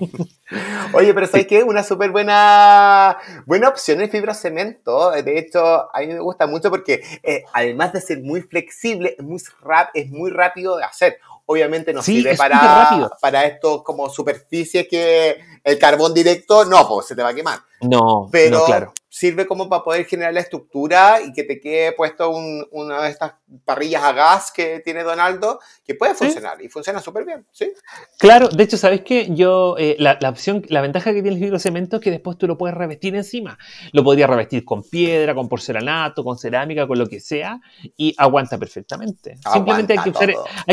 Oye, pero ¿sabes qué? Una súper buena, buena opción es fibrocemento. De hecho, a mí me gusta mucho porque eh, además de ser muy flexible, es muy, rap, es muy rápido de hacer obviamente no sirve para, para estos como superficie que el carbón directo no, pues se te va a quemar. No, pero, claro sirve como para poder generar la estructura y que te quede puesto una de estas parrillas a gas que tiene Donaldo, que puede funcionar y funciona súper bien, ¿sí? Claro, de hecho, ¿sabes qué? Yo, eh, la, la, opción, la ventaja que tiene el hidrocemento es que después tú lo puedes revestir encima. Lo podría revestir con piedra, con porcelanato, con cerámica, con lo que sea y aguanta perfectamente. Simplemente hay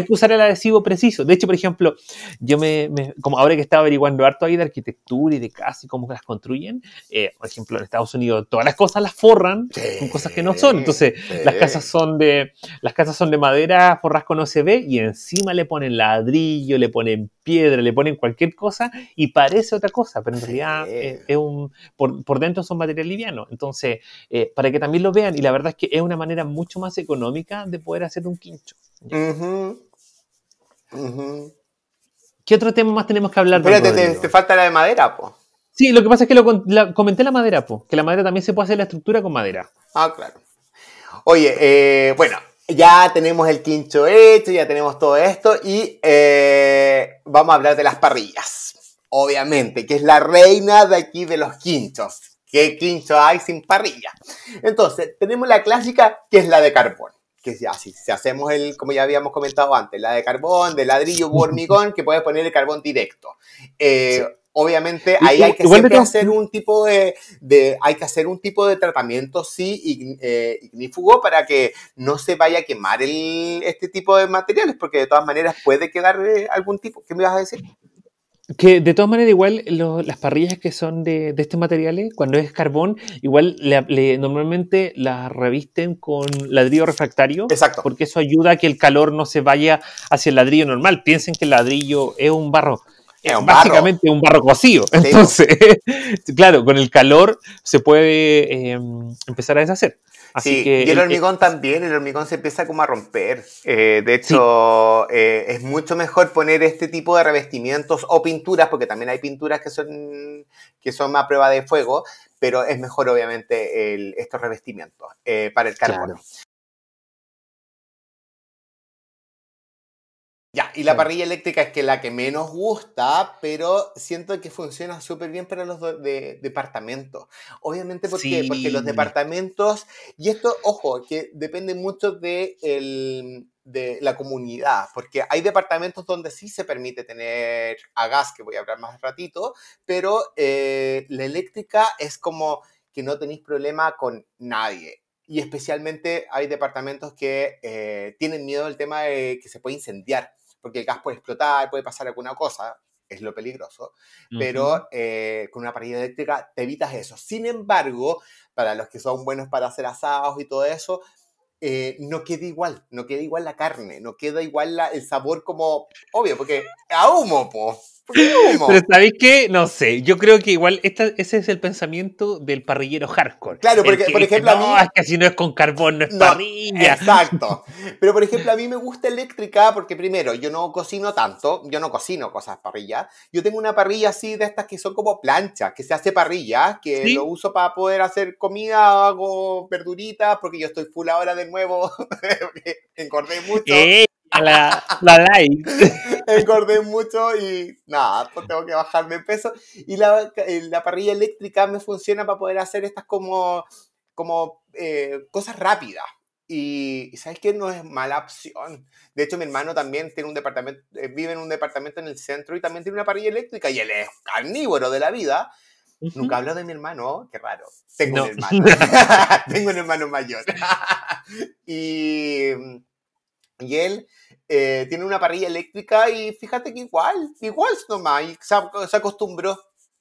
que, usar, el adhesivo preciso. De hecho, por ejemplo, yo me, como ahora que estaba averiguando harto ahí de arquitectura y de casa y cómo las construyen, eh, por ejemplo, en Estados Unidos todas las cosas las forran con cosas que no son. Entonces, las casas son de las casas son de madera, forrasco no se ve y encima le ponen ladrillo, le ponen piedra, le ponen cualquier cosa y parece otra cosa, pero en realidad eh, es, por, dentro son material liviano. Entonces, eh, para que también lo vean y la verdad es que es una manera mucho más económica de poder hacer un quincho. ¿Qué otro tema más tenemos que hablar? Espérate, te, te, falta la de madera, po. Sí, lo que pasa es que lo, comenté la madera, po, que la madera también se puede hacer la estructura con madera. Ah, claro. Oye, eh, bueno, ya tenemos el quincho hecho, ya tenemos todo esto y eh, vamos a hablar de las parrillas, obviamente, que es la reina de aquí de los quinchos. ¿Qué quincho hay sin parrilla? Entonces, tenemos la clásica que es la de carbón que es así, si hacemos el, como ya habíamos comentado antes, la de carbón, de ladrillo hormigón, que puedes poner el carbón directo. Eh, Obviamente ahí hay que hacer un tipo de, hay que hacer un tipo de tratamiento sí eh, ignífugo para que no se vaya a quemar el, este tipo de materiales, porque de todas maneras puede quedar eh, algún tipo. ¿Qué me vas a decir? Que de todas maneras, igual las parrillas que son de, de, estos materiales, cuando es carbón, igual normalmente las revisten con ladrillo refractario. Exacto. Porque eso ayuda a que el calor no se vaya hacia el ladrillo normal. Piensen que el ladrillo es un barro básicamente un barro cocido. Entonces, claro, con el calor se puede em, empezar a deshacer. Así y el hormigón también, el hormigón se empieza como a romper. Eh, de hecho, eh, es mucho mejor poner este tipo de revestimientos o pinturas, porque también hay pinturas que son, que son más prueba de fuego, pero es mejor obviamente estos revestimientos eh, para el carbón Ya, y la parrilla eléctrica es que la que menos gusta, pero siento que funciona súper bien para los de departamentos. Obviamente porque, qué? porque los departamentos, y esto, ojo, que depende mucho de, el, de la comunidad, porque hay departamentos donde sí se permite tener a gas, que voy a hablar más ratito, pero eh, la eléctrica es como que no tenéis problema con nadie y especialmente hay departamentos que eh, tienen miedo del tema de que se puede incendiar porque el gas puede explotar, puede pasar alguna cosa, es lo peligroso, pero eh, con una parrilla eléctrica te evitas eso. Sin embargo, para los que son buenos para hacer asados y todo eso, eh, no queda igual, no queda igual la carne, no queda igual el sabor como obvio, porque a humo, po. Pero ¿sabéis qué? No sé, yo creo que igual esta, ese es el pensamiento del parrillero hardcore. Claro, porque, por ejemplo a mí... No, es que si no es con carbón no es parrilla. Exacto. Pero por ejemplo a mí me gusta eléctrica porque primero, yo no cocino tanto, yo no cocino cosas parrillas. Yo tengo una parrilla así de estas que son como planchas, que se hace parrilla, que lo uso para poder hacer comida, hago verduritas, porque yo estoy full ahora de nuevo, engordé mucho. Eh, la, la light. Engordé mucho y nada, pues tengo que bajar de peso. Y la, eh, la parrilla eléctrica me funciona para poder hacer estas como, como eh, cosas rápidas. Y sabes que no es mala opción. De hecho, mi hermano también tiene un departamento, eh, vive en un departamento en el centro y también tiene una parrilla eléctrica y él es carnívoro de la vida. Nunca hablo de mi hermano, qué raro. Tengo un hermano. Tengo un hermano mayor. y y él eh, tiene una parrilla eléctrica y fíjate que igual, igual nomás, se, acostumbró.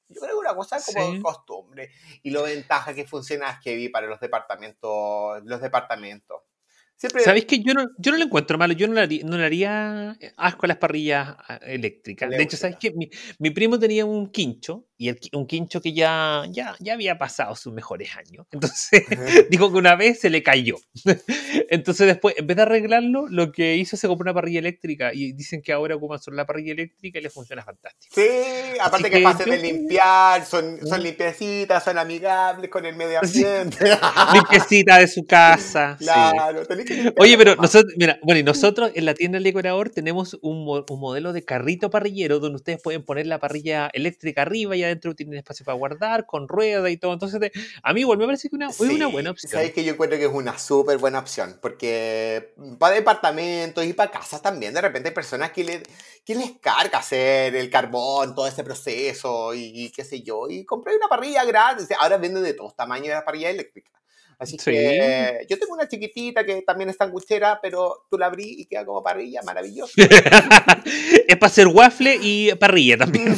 Yo creo que una cosa como costumbre. Y lo ventaja que funciona es que vi para los departamentos, los departamentos. ¿Sabes ¿Sabéis que yo no, yo no lo encuentro malo? Yo no le haría, asco a las parrillas ah, eléctricas. De hecho, ¿sabes que mi, primo tenía un quincho, y un quincho que ya, ya, ya había pasado sus mejores años. Entonces, dijo que una vez se le cayó. Entonces, después, en vez de arreglarlo, lo que hizo se compró una parrilla eléctrica. Y dicen que ahora ocupan solo la parrilla eléctrica y le funciona fantástico. Sí, aparte que, pasen de limpiar, son, son ¿Mm? limpiecitas, son amigables con el medio ambiente. Sí. de su casa. Claro, Oye, pero nosotros, mira, bueno, y nosotros en la tienda del decorador tenemos un, modelo de carrito parrillero donde ustedes pueden poner la parrilla eléctrica arriba y adentro tienen espacio para guardar, con rueda y todo. Entonces, a mí igual me parece que una, es una buena opción. Sabes que yo encuentro que es una súper buena opción, porque para departamentos y para casas también, de repente hay personas que, le, que les carga hacer el carbón, todo ese proceso y, qué sé yo, y compré una parrilla grande. Ahora venden de todos tamaños de la parrilla eléctrica yo tengo una chiquitita que también en cuchera pero tú la abrí y queda como parrilla, maravilloso. es para hacer waffle y parrilla también.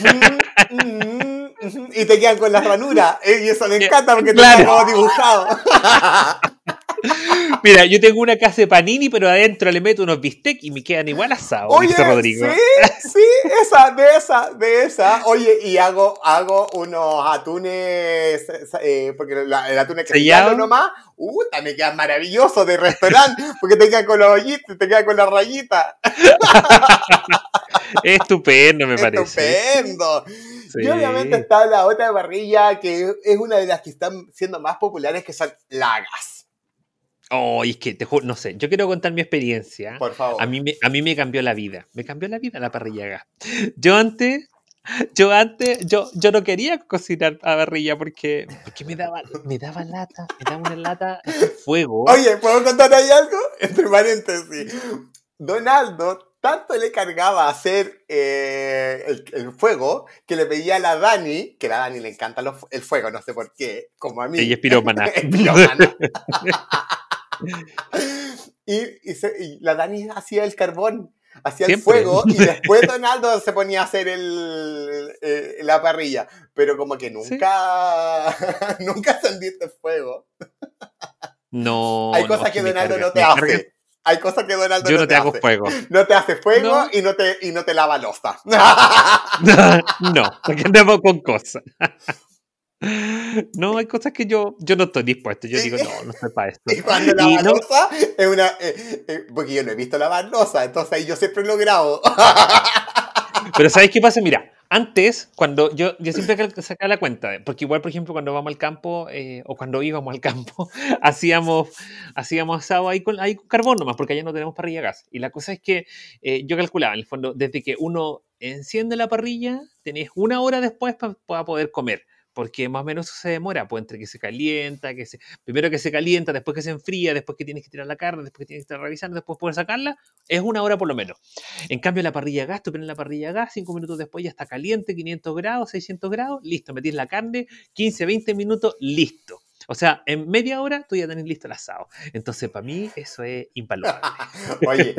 Y te quedan con las ranuras eh, Y eso le encanta porque te te lo dibujado. Mira, yo tengo una casa de panini, pero adentro le meto unos bistec y me quedan igual asados, Oye, Rodrigo. Sí, sí, esa, de esa, de esa. Oye, y hago, hago unos atunes, eh, porque el atún es uno nomás, uh, me quedan maravillosos de restaurante, porque te quedan con los hoyitos, te quedan con la rayita. Estupendo, me parece. Estupendo. Y obviamente está la otra parrilla que es una de las que están siendo más populares, que son lagas. Oh, es que te no sé, yo quiero contar mi experiencia. Por favor. A mí, me, a mí me cambió la vida. Me cambió la vida la parrilla gas. Yo antes yo antes, yo, yo no quería cocinar a parrilla porque, me, daba, me daba lata, me daba una lata de fuego. Oye, ¿puedo contar ahí algo? Entre paréntesis. Donaldo tanto le cargaba hacer eh, el, fuego que le pedía a la Dani, que a la Dani le encanta el fuego, no sé por qué, como a mí. Ella es pirómana. y, la Dani hacía el carbón, hacía el fuego, y después Donaldo se ponía a hacer el, la parrilla. Pero como que nunca, nunca el este fuego. No. Hay cosas que Donaldo no te hace. Hay cosas que Donald Yo no, te, hago hace. fuego. No te hace fuego y no te y no te lava losa. no, porque andamos con cosas. No, hay cosas que yo, yo no estoy dispuesto. Yo digo, no, no estoy para esto. Y cuando lava no... es una. Eh, eh, porque yo no he visto lavar losas, entonces yo siempre lo grabo. Pero ¿sabes qué pasa? Mira, antes, cuando yo, yo siempre sacaba la cuenta, porque igual, por ejemplo, cuando vamos al campo, eh, o cuando íbamos al campo, hacíamos, hacíamos asado ahí con, ahí carbón nomás, porque allá no tenemos parrilla gas. Y la cosa es que eh, yo calculaba, en el fondo, desde que uno enciende la parrilla, tenés una hora después para poder comer porque más o menos se demora, pues entre que se calienta, que se, primero que se calienta, después que se enfría, después que tienes que tirar la carne, después que tienes que estar revisando, después puedes sacarla, es una hora por lo menos. En cambio, la parrilla a gas, tú pones la parrilla a gas, cinco minutos después ya está caliente, 500 grados, 600 grados, listo, metís la carne, 15, 20 minutos, listo. O sea, en media hora tú ya tenés listo el asado. Entonces, para mí eso es impalable. oye,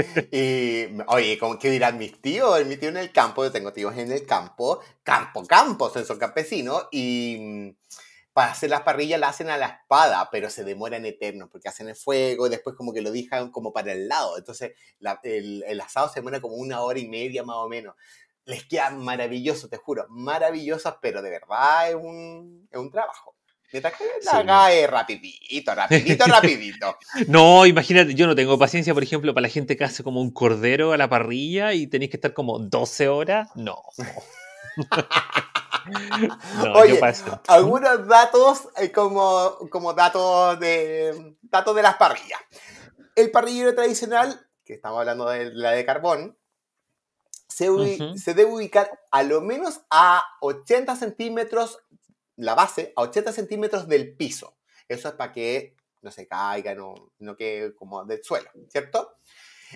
oye, ¿cómo, ¿qué dirán mis tíos? Mi tío en el campo, yo tengo tíos en el campo, campo, campo, son campesinos, y mm, para hacer las parrillas la hacen a la espada, pero se demoran eternos porque hacen el fuego y después como que lo dejan como para el lado. Entonces el, asado se demora como una hora y media más o menos. Les queda maravilloso, te juro, maravilloso, pero de verdad es un, es un trabajo. De que la rapidito, rapidito, rapidito. no, imagínate, yo no tengo paciencia, por ejemplo, para la gente que hace como un cordero a la parrilla y tenéis que estar como 12 horas. No. Oye, algunos datos eh, como, como datos de datos de las parrillas. El parrillero tradicional, que estamos hablando de la de carbón, se, se debe ubicar a lo menos a 80 centímetros la base a 80 centímetros del piso. Eso es para que no se caiga, no, no quede como del suelo, ¿cierto?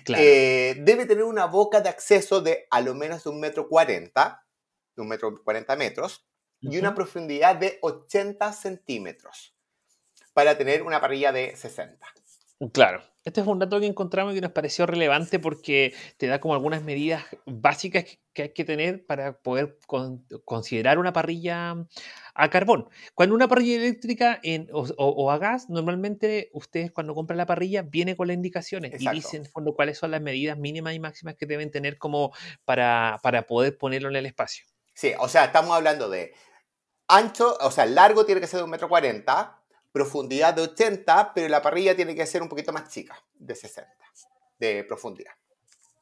Claro. Eh, debe tener una boca de acceso de a lo menos de un metro cuarenta, de un metro cuarenta metros, y una profundidad de 80 centímetros para tener una parrilla de 60. Claro. Este es un dato que encontramos y que nos pareció relevante porque te da como algunas medidas básicas que hay que tener para poder considerar una parrilla a carbón. Cuando una parrilla eléctrica o, a gas, normalmente ustedes cuando compran la parrilla viene con las indicaciones y dicen cuáles son las medidas mínimas y máximas que deben tener como para, para poder ponerlo en el espacio. Sí, o sea, estamos hablando de ancho, o sea, largo tiene que ser de un metro cuarenta, profundidad de 80, pero la parrilla tiene que ser un poquito más chica, de 60, de profundidad.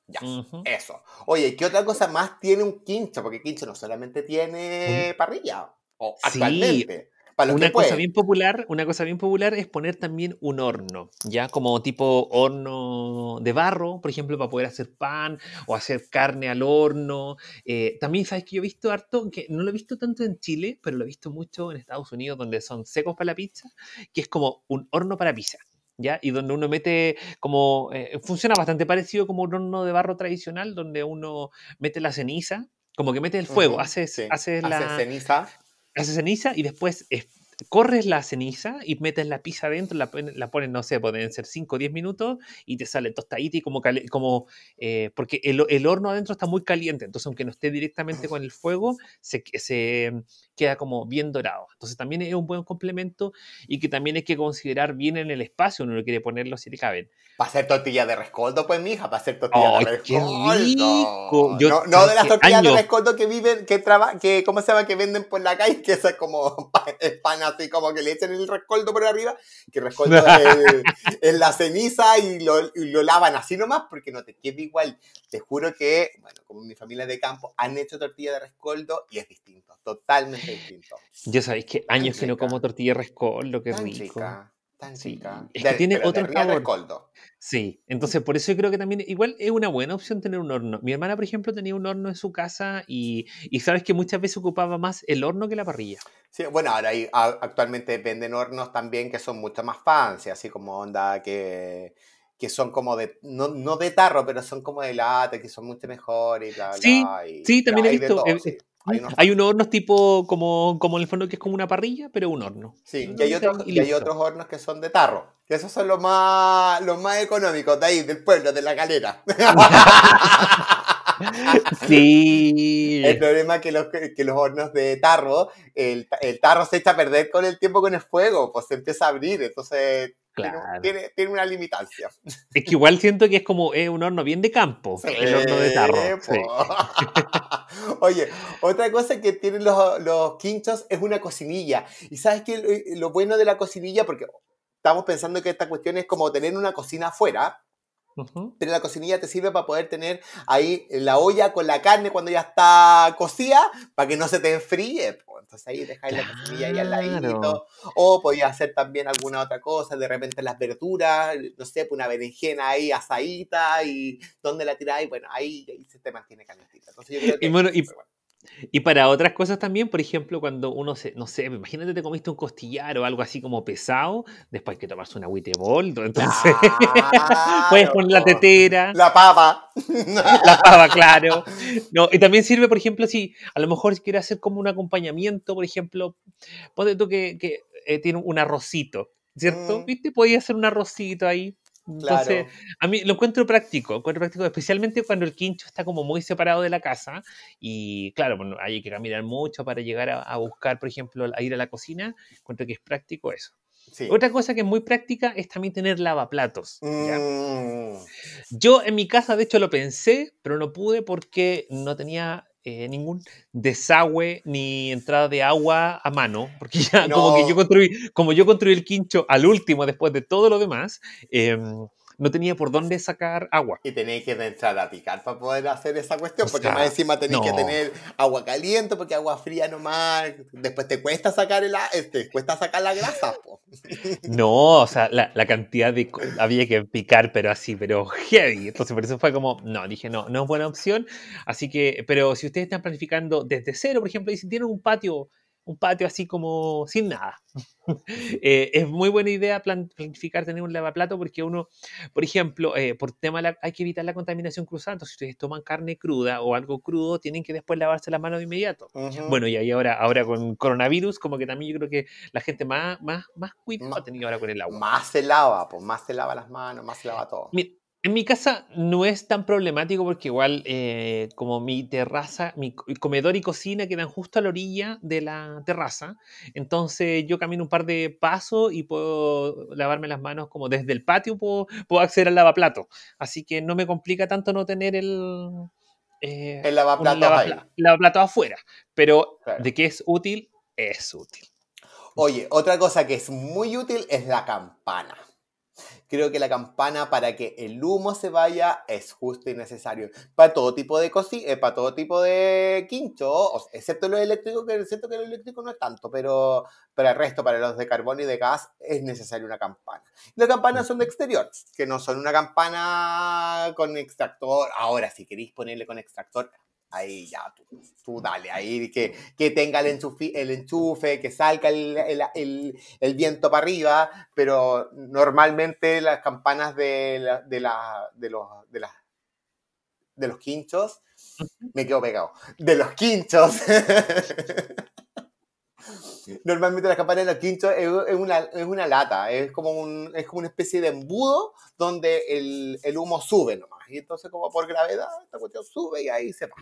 Ya, eso. Oye, ¿qué otra cosa más tiene un quincho? Porque quincho no solamente tiene parrilla, o actualmente una cosa bien popular, una cosa bien popular es poner también un horno, ya como tipo horno de barro, por ejemplo, para poder hacer pan o hacer carne al horno. Eh, también sabes que yo he visto harto, que no lo he visto tanto en Chile, pero lo he visto mucho en Estados Unidos, donde son secos para la pizza, que es como un horno para pizza. ¿Ya? Y donde uno mete como... Eh, funciona bastante parecido como un horno de barro tradicional, donde uno mete la ceniza, como que mete el fuego, hace ese hace, la... ceniza hace ceniza y después es corres la ceniza y metes la pizza adentro, la, la, pones, no sé, pueden ser 5 o 10 minutos y te sale tostadita y como, como eh, porque el, el, horno adentro está muy caliente, entonces aunque no esté directamente con el fuego, se, se mm, queda como bien dorado. Entonces también es un buen complemento y que también hay que considerar bien en el espacio, uno lo quiere ponerlo si le caben. Para hacer tortilla de rescoldo, pues mija, para hacer tortilla de rescoldo. no, de las tortillas de rescoldo que viven, que trabajan, que, ¿cómo se llama? Que venden por la calle, que es como pan, así como que le echen el rescoldo por arriba, que el rescoldo es, la ceniza y lo, lo, lavan así nomás porque no te queda igual. Te juro que, bueno, como mi familia de campo, han hecho tortilla de rescoldo y es distinto, totalmente distinto. Yo sabéis que años que no como tortilla de rescoldo, qué rico tan Sí, es que tiene otro sabor. Sí, entonces por eso yo creo que también igual es una buena opción tener un horno. Mi hermana, por ejemplo, tenía un horno en su casa y, sabes que muchas veces ocupaba más el horno que la parrilla. Sí, bueno, ahora hay, actualmente venden hornos también que son mucho más fancy, así como onda que que son como de, no, de tarro, pero son como de lata, que son mucho mejores. y bla, Sí, sí también he visto, hay unos, hay hornos tipo como, como en el fondo que es como una parrilla, pero un horno. Sí, mm, y, hay otros, hornos que son de tarro. Que esos son los más, los más económicos de ahí, del pueblo, de la galera. sí. El problema es que los, hornos de tarro, el, el, tarro se echa a perder con el tiempo con el fuego, pues se empieza a abrir, entonces Claro. Tiene, tiene, una limitancia. Es que igual siento que es como un horno bien de campo, el horno de tarro. Oye, otra cosa que tienen los, quinchos es una cocinilla. Y sabes que lo, eh, lo bueno de la cocinilla, porque estamos pensando que esta cuestión es como tener una cocina afuera, pero la cocinilla te sirve para poder tener ahí la olla con la carne cuando ya está cocida, para que no se te enfríe. Entonces ahí dejáis la cocinilla ahí al ladito. O podías hacer también alguna otra cosa, de repente las verduras, no sé, pues una berenjena ahí asadita y dónde la tiráis. Bueno, ahí, se te mantiene calentita. Entonces yo y para otras cosas también, por ejemplo, cuando uno se, no sé, imagínate te comiste un costillar o algo así como pesado, después hay que tomarse una bowl, entonces puedes poner la tetera. La pava. la pava, claro. No, y también sirve, por ejemplo, si a lo mejor quieres hacer como un acompañamiento, por ejemplo, ponte tú que, que eh, tiene un arrocito, ¿cierto? Mm. ¿Viste? Podías hacer un arrocito ahí entonces, a mí lo encuentro práctico, encuentro práctico, especialmente cuando el quincho está como muy separado de la casa y claro, bueno, hay que caminar mucho para llegar a, buscar, por ejemplo, a ir a la cocina, encuentro que es práctico eso. Otra cosa que es muy práctica es también tener lavaplatos. Mm. Yo en mi casa, de hecho, lo pensé, pero no pude porque no tenía eh, ningún desagüe ni entrada de agua a mano, porque ya como que yo construí, como yo construí el quincho al último después de todo lo demás, eh, no tenía por dónde sacar agua. Y tenéis que entrar a picar para poder hacer esa cuestión, porque más encima tenéis que tener agua caliente, porque agua fría nomás, después te cuesta sacar, el, eh, te cuesta sacar la grasa. No, o sea, la, la, cantidad de... Había que picar, pero así, pero heavy. Entonces por eso fue como, no, dije, no, no es buena opción. Así que, pero si ustedes están planificando desde cero, por ejemplo, y si tienen un patio un patio así como sin nada. Eh, es muy buena idea planificar tener un lavaplato porque uno, por ejemplo, eh, por tema hay que evitar la contaminación cruzada. si ustedes toman carne cruda o algo crudo, tienen que después lavarse las manos de inmediato. Bueno, y ahí ahora, ahora con coronavirus, como que también yo creo que la gente más, más, más cuidado ha tenido ahora con el agua. Más se lava, pues más se lava las manos, más se lava todo. Mira, en mi casa no es tan problemático porque igual eh, como mi terraza, mi comedor y cocina quedan justo a la orilla de la terraza, entonces yo camino un par de pasos y puedo lavarme las manos como desde el patio puedo, acceder al lavaplato, así que no me complica tanto no tener el, eh, lavaplato, afuera, pero de que es útil, es útil. Oye, otra cosa que es muy útil es la campana. Creo que la campana para que el humo se vaya es justo y necesario. Para todo tipo de cosi eh, para todo tipo de quincho, excepto los eléctricos, que siento que los eléctricos no es tanto, pero para el resto, para los de carbón y de gas, es necesaria una campana. Las campanas son de exterior, que no son una campana con extractor. Ahora, si queréis ponerle con extractor, ahí ya tú, dale, ahí que, que tenga el enchufe, que salga el, viento para arriba, pero normalmente las campanas de, la, de, la, de, los, de, de los quinchos, me quedo pegado, de los quinchos. Normalmente la campanela de es, es, una, es una lata, es como, un, una especie de embudo donde el, humo sube nomás. Y entonces como por gravedad esta cuestión sube y ahí se va.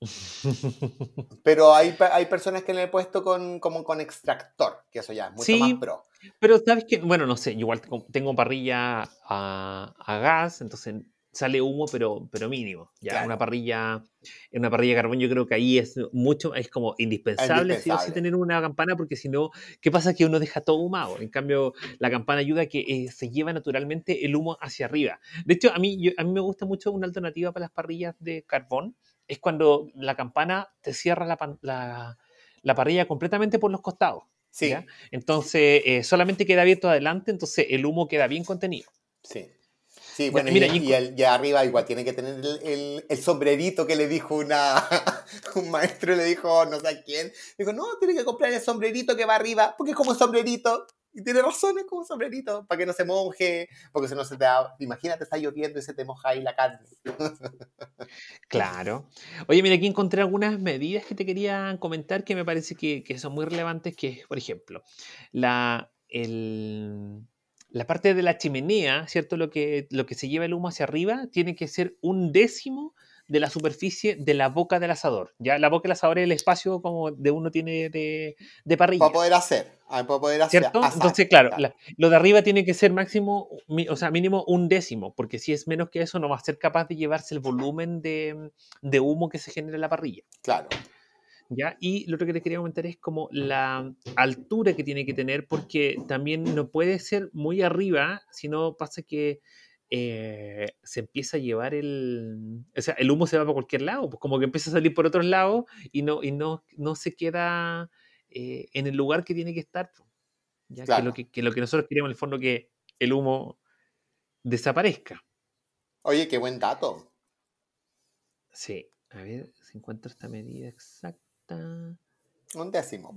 Pero hay, personas que le he puesto con, como con extractor, que eso ya es mucho más pro. Pero sabes que, bueno, no sé, igual tengo parrilla a, a gas, entonces sale humo, pero, pero mínimo. Ya una parrilla, en una parrilla de carbón, yo creo que ahí es mucho, es como indispensable, tener una campana, porque si no, ¿qué pasa? Que uno deja todo humado. En cambio, la campana ayuda a que eh, se lleva naturalmente el humo hacia arriba. De hecho, a mí, a mí me gusta mucho una alternativa para las parrillas de carbón, es cuando la campana te cierra la, parrilla completamente por los costados. Sí. Entonces, eh, solamente queda abierto adelante, entonces el humo queda bien contenido. Sí. Sí, bueno, y, el, arriba igual tiene que tener el, sombrerito que le dijo una, un maestro, le dijo oh, no sé a quién. Dijo, no, tiene que comprar el sombrerito que va arriba, porque es como sombrerito. Y tiene razón, es como sombrerito, para que no se monje, porque si no se te da, imagínate, está lloviendo y se te moja ahí la carne. claro. Oye, mira, aquí encontré algunas medidas que te quería comentar que me parece que, son muy relevantes, que es, por ejemplo, la, el la parte de la chimenea, ¿cierto? Lo que, lo que se lleva el humo hacia arriba tiene que ser un décimo de la superficie de la boca del asador. Ya la boca del asador es el espacio como de uno tiene de, de parrilla. Ah, para poder hacer, poder hacer. ¿Cierto? Entonces, claro, lo de arriba tiene que ser máximo, o sea, mínimo un décimo, porque si es menos que eso no va a ser capaz de llevarse el volumen de, de humo que se genera en la parrilla. Claro. ¿ya? Y lo otro que te quería comentar es como la altura que tiene que tener, porque también no puede ser muy arriba, sino pasa que eh, se empieza a llevar el... O sea, el humo se va para cualquier lado, pues como que empieza a salir por otros lados y no, y no, no se queda eh, en el lugar que tiene que estar. Pues, ¿ya? Que, lo que, lo que nosotros queremos en el fondo que el humo desaparezca. Oye, qué buen dato. Sí, a ver si encuentro esta medida exacta. Un décimo.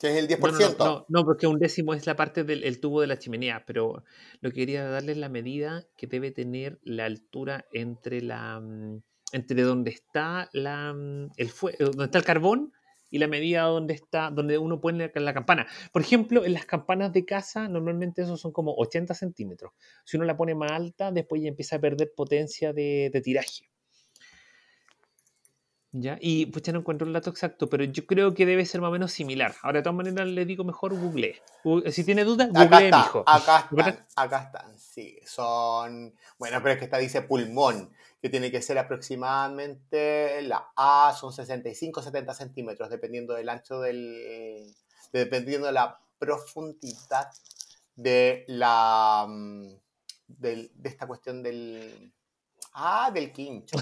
es el 10%. No, porque un décimo es la parte del tubo de la chimenea, pero lo que quería darles la medida que debe tener la altura entre la mm, entre donde está la mm, el fuego, eh, donde está el carbón y la medida donde está donde uno pone la campana. Por ejemplo, en las campanas de casa normalmente esos son como 80 centímetros. Si uno la pone más alta, después ya empieza a perder potencia de tiraje. ¿Ya? Y pues ya no encuentro el dato exacto, pero yo creo que debe ser más o menos similar. Ahora, de todas maneras, le digo mejor Google. Eh, si tiene dudas, Google, está, Acá están, acá están, sí. Son. Bueno, pero es que esta dice pulmón, que tiene que ser aproximadamente la A, son 65-70 centímetros, dependiendo del ancho del. dependiendo de la profundidad de la. Mm, de esta cuestión del Ah, del quincho.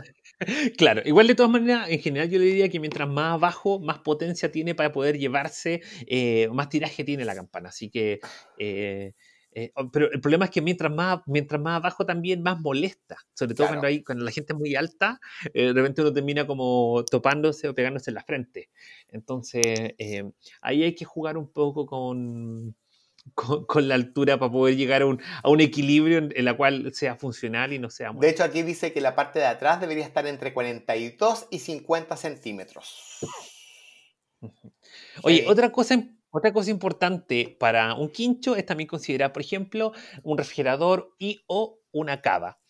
claro, igual de todas maneras, en general yo le diría que mientras más abajo, más potencia tiene para poder llevarse, eh, más tiraje tiene la campana. Así que, eh, eh, oh, pero el problema es que mientras más, mientras más abajo también, más molesta. Sobre todo cuando, hay, cuando la gente es muy alta, de repente uno termina como topándose o pegándose en la frente. Entonces, ahí hay que jugar un poco con con, la altura para poder llegar a un, equilibrio en, la cual sea funcional y no sea muy... De hecho, aquí dice que la parte de atrás debería estar entre 42 y 50 centímetros. Oye, otra cosa Otra cosa importante para un quincho es también considerar, por ejemplo, un refrigerador y o una cava.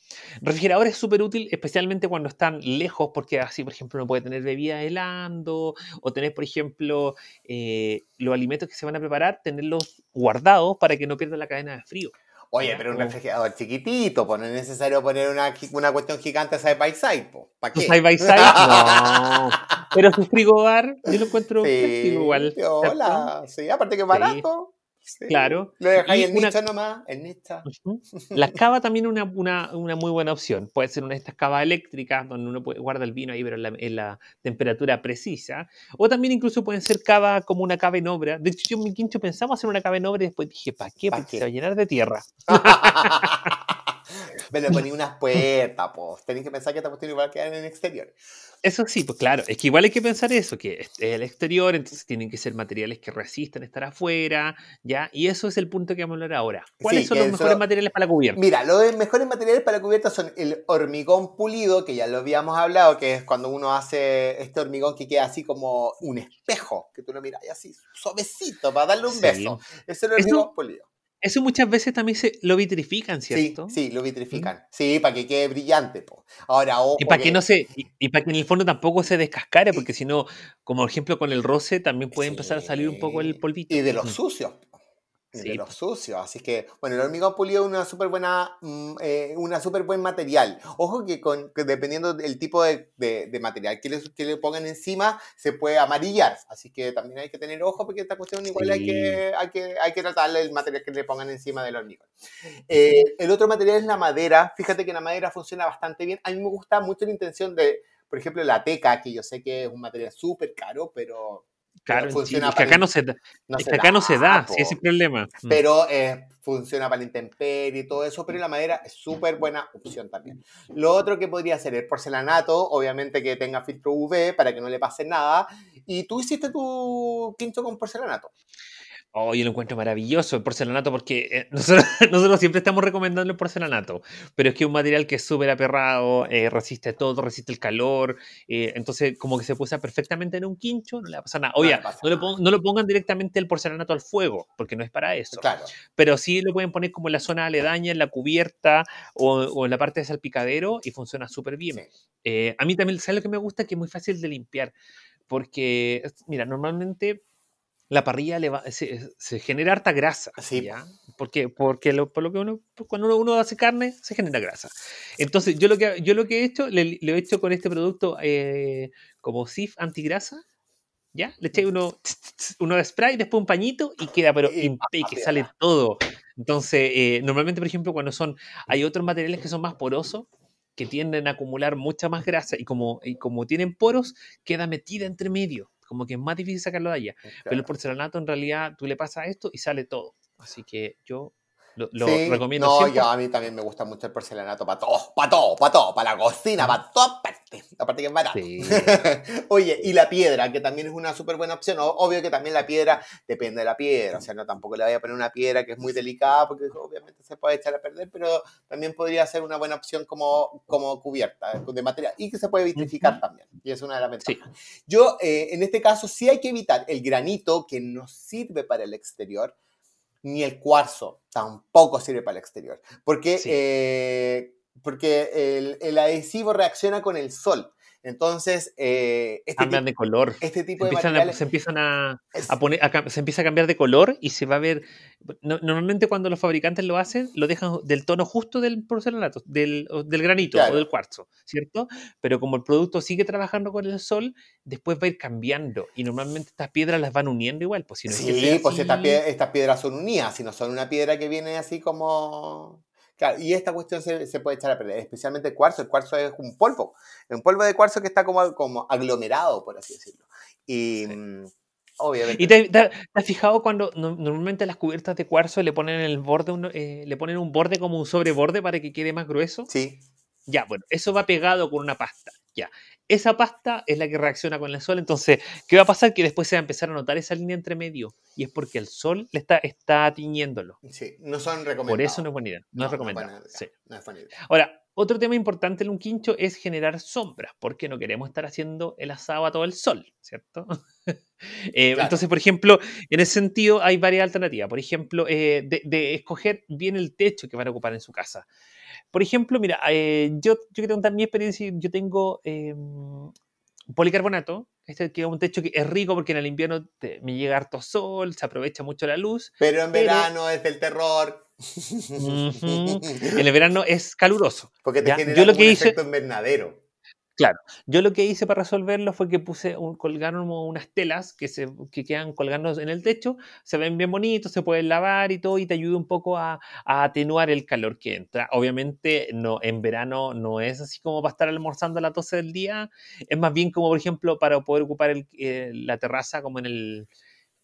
Refrigerador es súper útil, especialmente cuando están lejos, porque así, por ejemplo, no puede tener bebida helando o tener, por ejemplo, eh, los alimentos que se van a preparar, tenerlos guardados para que no pierdan la cadena de frío. Oye, pero un refrigerador chiquitito, pues no es necesario poner una, una cuestión gigante side by side, pues, ¿Para qué? Side by side, no. Pero su frigobar, yo lo encuentro sí, igual. Hola, sí, aparte que es barato. Claro. hay en nomás, en Nista. La cava también es una, una, una, muy buena opción. Puede ser una de estas cavas eléctricas donde uno puede, guarda el vino ahí, pero en la, temperatura precisa. O también incluso pueden ser cava como una cava en obra. De hecho, yo en mi quincho pensaba hacer una cava en obra y después dije, ¿para qué? para se va a llenar de tierra. me le ponía unas puertas, pues. Tenéis que pensar que esta cuestión igual quedar en el exterior. Eso sí, pues claro, es que igual hay que pensar eso, que el exterior, entonces tienen que ser materiales que resistan estar afuera, ¿ya? Y eso es el punto que vamos a hablar ahora. ¿Cuáles son los mejores materiales para la cubierta? Mira, los mejores materiales para la cubierta son el hormigón pulido, que ya lo habíamos hablado, que es cuando uno hace este hormigón que queda así como un espejo, que tú lo miras y así suavecito para darle un beso. Es el hormigón pulido. Eso muchas veces también se lo vitrifican, ¿cierto? Sí, lo vitrifican. Sí, para que quede brillante. Ahora, Y para que... no Y, para en el fondo tampoco se descascare, porque si no, como ejemplo con el roce, también puede empezar a salir un poco el polvito. Y de los sucios de los pues. sucios. Así que, bueno, el hormigón pulido es una súper buena, mm, eh, una super buen material. Ojo que, con, dependiendo del tipo de, material que le, pongan encima, se puede amarillar. Así que también hay que tener ojo porque esta cuestión igual hay, que, hay, que, tratarle el material que le pongan encima del hormigón. Eh, el otro material es la madera. Fíjate que la madera funciona bastante bien. A mí me gusta mucho la intención de, por ejemplo, la teca, que yo sé que es un material súper caro, pero Claro, funciona es que acá no se da, ah, es acá no se da, problema. Mm. Pero eh, funciona para el intemperie y todo eso, pero la madera es súper buena opción también. Lo otro que podría ser el porcelanato, obviamente que tenga filtro UV para que no le pase nada. ¿Y tú hiciste tu quinto con porcelanato? Oh, yo lo encuentro maravilloso el porcelanato porque eh, nosotros, siempre estamos recomendando el porcelanato, pero es que es un material que es súper aperrado, eh, resiste todo, resiste el calor, eh, entonces como que se puede perfectamente en un quincho, no le va a pasar nada. Oye, no, lo, pongan directamente el porcelanato al fuego, porque no es para eso. Claro. Pero sí lo pueden poner como en la zona aledaña, en la cubierta o, en la parte de salpicadero y funciona súper bien. a mí también, ¿sabes lo que me gusta? Que es muy fácil de limpiar, porque, mira, normalmente la parrilla se, genera harta grasa. Sí. Pues. Porque, porque por lo que uno, cuando uno, hace carne, se genera grasa. Entonces, yo lo que, yo lo que he hecho, lo he hecho con este producto eh, como SIF antigrasa. ¿Ya? Le eché uno, uno spray, después un pañito y queda, pero impecable, que sale todo. Entonces, eh, normalmente, por ejemplo, cuando son, hay otros materiales que son más porosos, que tienden a acumular mucha más grasa y como, y como tienen poros, queda metida entre medio como que es más difícil sacarlo de allá. Pero el porcelanato en realidad tú le pasas esto y sale todo. Así que yo lo, recomiendo no, yo a mí también me gusta mucho el porcelanato para todo, para todo, para todo, para la cocina, para todas la Aparte que es barato. Sí. Oye, y la piedra, que también es una súper buena opción. Obvio que también la piedra depende de la piedra. O sea, no tampoco le voy a poner una piedra que es muy delicada porque obviamente se puede echar a perder, pero también podría ser una buena opción como, como cubierta eh, de material y que se puede vitrificar también. Y es una de las Sí. Yo, eh, en este caso, sí hay que evitar el granito que no sirve para el exterior ni el cuarzo tampoco sirve para el exterior, porque, eh, porque el, el adhesivo reacciona con el sol. Entonces, eh, este de color. Este tipo se empiezan a, poner, se empieza a cambiar de color y se va a ver. normalmente cuando los fabricantes lo hacen, lo dejan del tono justo del porcelanato, del, del granito o del cuarzo, ¿cierto? Pero como el producto sigue trabajando con el sol, después va a ir cambiando y normalmente estas piedras las van uniendo igual, pues Sí, pues estas piedras, son unidas, si no son una piedra que viene así como y esta cuestión se, se, puede echar a perder, especialmente el cuarzo. El cuarzo es un polvo, un polvo de cuarzo que está como, como aglomerado, por así decirlo. Y. Mm, obviamente. ¿Y te, has fijado cuando normalmente las cubiertas de cuarzo le ponen el borde, un, eh, le ponen un borde como un sobreborde para que quede más grueso? Sí. Ya, bueno, eso va pegado con una pasta. Ya esa pasta es la que reacciona con el sol. Entonces, ¿qué va a pasar? Que después se va a empezar a notar esa línea entre medio. Y es porque el sol está, está tiñéndolo. Sí, no son recomendables. Por eso no es buena idea. No, es recomendable. sí. no es buena idea. Ahora, otro tema importante en un quincho es generar sombras, porque no queremos estar haciendo el asado a todo el sol, ¿cierto? Eh, entonces, por ejemplo, en ese sentido hay varias alternativas. Por ejemplo, eh, de, escoger bien el techo que van a ocupar en su casa. Por ejemplo, mira, eh, yo, quiero contar mi experiencia. Yo tengo em, policarbonato, este que es un techo que es rico porque en el invierno me llega harto sol, se aprovecha mucho la luz. Pero en verano es del terror. En el verano es caluroso. Porque te yo lo que un hice... efecto invernadero. Claro, yo lo que hice para resolverlo fue que puse un, colgaron unas telas que, se, que quedan colgando en el techo, se ven bien bonitos, se pueden lavar y todo, y te ayuda un poco a, atenuar el calor que entra. Obviamente, no, en verano no es así como para estar almorzando a las tos del día, es más bien como, por ejemplo, para poder ocupar eh, la terraza como en, el,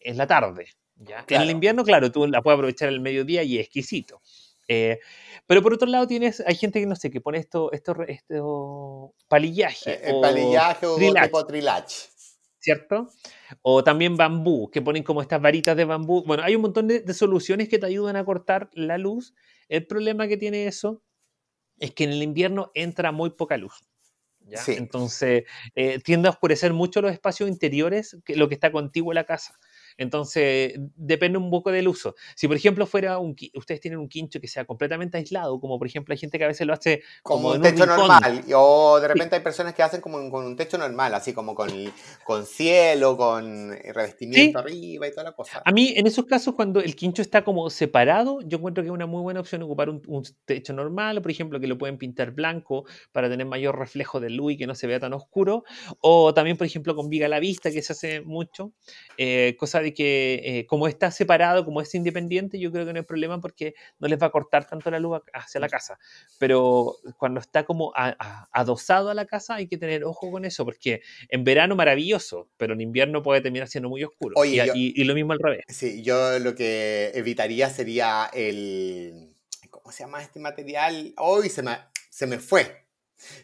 la tarde. ¿ya? En el invierno, claro, tú la puedes aprovechar el mediodía y es exquisito. Eh, pero por otro lado tienes, hay gente que no sé, que pone esto, esto, palillaje. el eh, eh, o palillaje o ¿Cierto? O también bambú, que ponen como estas varitas de bambú. Bueno, hay un montón de, soluciones que te ayudan a cortar la luz. El problema que tiene eso es que en el invierno entra muy poca luz. Entonces, tiende a oscurecer mucho los espacios interiores, lo que está contigo en la casa. Entonces, depende un poco del uso. Si, por ejemplo, fuera un, ustedes tienen un quincho que sea completamente aislado, como por ejemplo hay gente que a veces lo hace como, un techo normal, o de repente hay personas que hacen como con un techo normal, así como con, con cielo, con revestimiento arriba y toda la cosa. A mí, en esos casos, cuando el quincho está como separado, yo encuentro que es una muy buena opción ocupar un, techo normal, por ejemplo, que lo pueden pintar blanco para tener mayor reflejo de luz y que no se vea tan oscuro, o también, por ejemplo, con viga a la vista, que se hace mucho, eh, de que eh, como está separado, como es independiente, yo creo que no hay problema porque no les va a cortar tanto la luz hacia la casa. Pero cuando está como adosado a la casa hay que tener ojo con eso, porque en verano maravilloso, pero en invierno puede terminar siendo muy oscuro. y, lo mismo al revés. Sí, yo lo que evitaría sería el... ¿Cómo se llama este material? Hoy se, me, se me fue.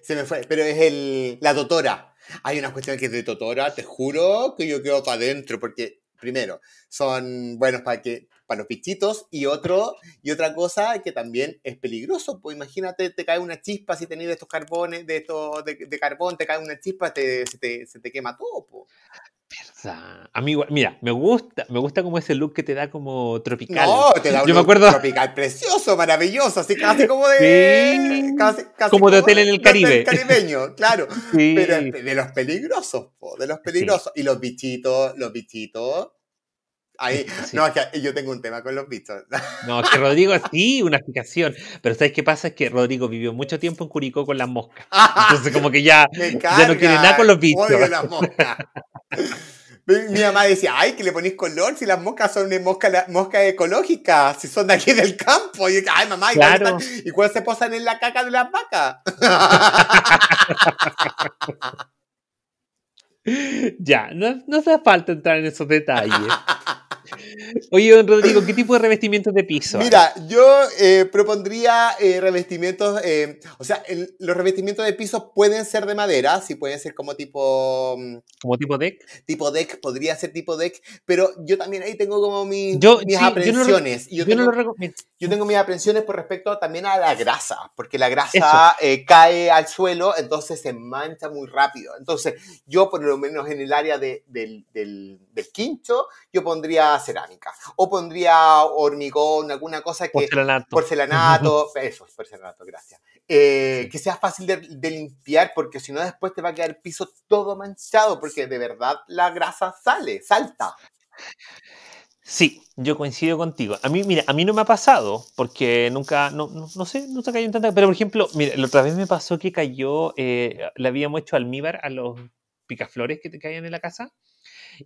Se me fue, pero es el, la dotora. Hay una cuestión que es de Totora, te juro que yo quedo para adentro, porque Primero, son buenos para que para los pichitos y otro y otra cosa que también es peligroso, pues imagínate te cae una chispa si tenés estos carbones, de estos de, carbón, te cae una chispa, se, te, se, te, quema todo, pues. Amigo, mira, me gusta, me gusta como ese look que te da como tropical. No, te da un acuerdo... tropical precioso, maravilloso, así casi como de. Casi, como, de hotel en el Caribe. caribeño, claro. Pero de los peligrosos, de los peligrosos. Y los bichitos, los bichitos Ahí, no, yo tengo un tema con los bichos. No, es que Rodrigo sí, una explicación. Pero ¿sabes qué pasa? Es que Rodrigo vivió mucho tiempo en Curicó con las moscas. Entonces, como que ya, ya no quiere nada con los bichos. Mi mamá decía, ay, que le ponéis color si las moscas son moscas mosca ecológicas, si son de aquí del campo. Y ay, mamá, ¿y, se posan en la caca de las vacas? ya, no, no hace falta entrar en esos detalles. Oye, Rodrigo, ¿qué tipo de revestimientos de piso? Mira, yo eh, propondría eh, revestimientos, eh, o sea, los revestimientos de piso pueden ser de madera, sí pueden ser como tipo... Mm, como tipo deck. Tipo deck, podría ser tipo deck, pero yo también ahí tengo como mis, mis aprensiones. Yo, tengo, Yo tengo mis aprensiones por respecto también a la grasa, porque la grasa cae al suelo, entonces se mancha muy rápido. Entonces, yo por lo menos en el área de, del, del, del quincho, yo pondría cerámica o pondría hormigón, alguna cosa que... Porcelanato. Porcelanato, eso, porcelanato, gracias. Eh, que sea fácil de, limpiar porque si no después te va a quedar el piso todo manchado porque de verdad la grasa sale, salta. Sí, yo coincido contigo. A mí, mira, a mí no me ha pasado, porque nunca, no, no, no sé, nunca cayó en tanta. Pero, por ejemplo, mira, la otra vez me pasó que cayó, eh, le habíamos hecho almíbar a los picaflores que te caían en la casa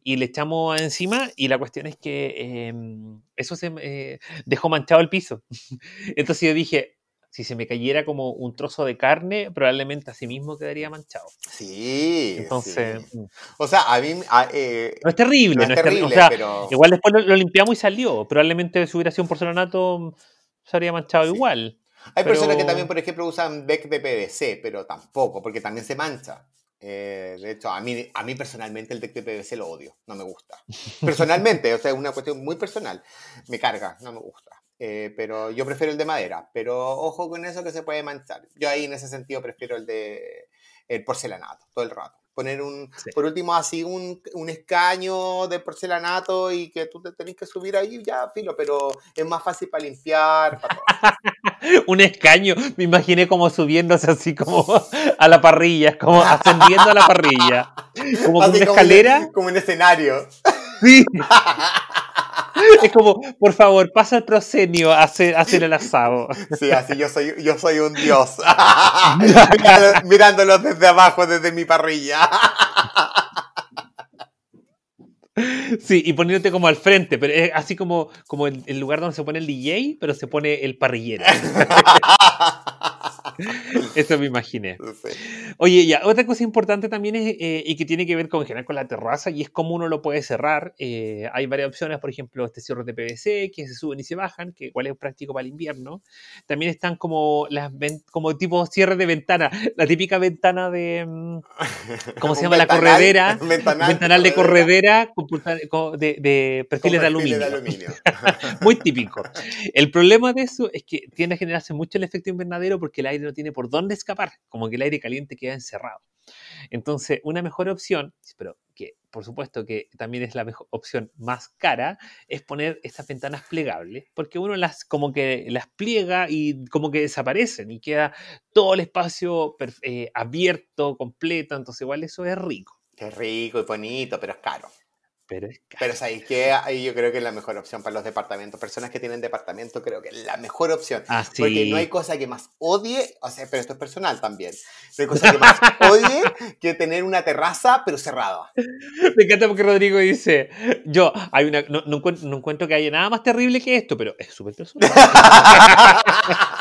y le echamos encima y la cuestión es que em, eso se eh, dejó manchado el piso. Entonces yo dije, si se me cayera como un trozo de carne, probablemente así mismo quedaría manchado. Sí. Entonces. Mm. O sea, a mí. Eh, no es terrible, no es, terrible. Igual después lo, limpiamos y salió. Probablemente si hubiera sido un porcelanato, se habría manchado igual. Hay personas que también, por ejemplo, usan Beck de PVC, pero tampoco, porque también se mancha. Eh, de hecho, a mí, a mí personalmente el se lo odio, no me gusta. Personalmente, o sea, es una cuestión muy personal. Me carga, no me gusta. Eh, pero yo prefiero el de madera, pero ojo con eso que se puede manchar. Yo ahí en ese sentido prefiero el de el porcelanato todo el rato. Poner un, por último, así un, un, escaño de porcelanato y que tú te tenés que subir ahí, ya, filo, pero es más fácil para limpiar. un escaño, me imaginé como subiéndose así como a la parrilla, como ascendiendo a la parrilla. Como una escalera. como un escenario. Sí. Es como, por favor, pasa el proscenio a hacer, el asado. Sí, así yo soy, yo soy un dios. Mirándolos, desde abajo, desde mi parrilla. Sí, y poniéndote como al frente, pero es así como, como el lugar donde se pone el DJ, pero se pone el parrillero. Eso me imaginé. Oye, ya, otra cosa importante también es, eh, y que tiene que ver con, con la terraza, y es cómo uno lo puede cerrar. Eh, hay varias opciones, por ejemplo, este cierre de PVC, que se suben y se bajan, que igual es práctico para el invierno. También están como las como tipo cierre de ventana, la típica ventana de, mm, ¿cómo se llama? la corredera. Ventanal, de corredera, de, perfiles de aluminio. De aluminio. Muy típico. El problema de eso es que tiende a generarse mucho el efecto invernadero porque el aire no tiene por dónde escapar, como que el aire caliente queda encerrado. Entonces, una mejor opción, pero que por supuesto que también es la mejor opción más cara, es poner estas ventanas plegables, porque uno las como que las pliega y como que desaparecen y queda todo el espacio eh, abierto, completo, entonces igual eso es rico. Es rico y bonito, pero es caro. Pero es que ahí yo creo que es la mejor opción para los departamentos. Personas que tienen departamento, creo que es la mejor opción. Ah, porque no hay cosa que más odie, o sea, pero esto es personal también. No hay cosa que más odie que tener una terraza, pero cerrada. Me encanta porque Rodrigo dice: Yo, hay una, no, no, encuentro, que haya nada más terrible que esto, pero es súper personal.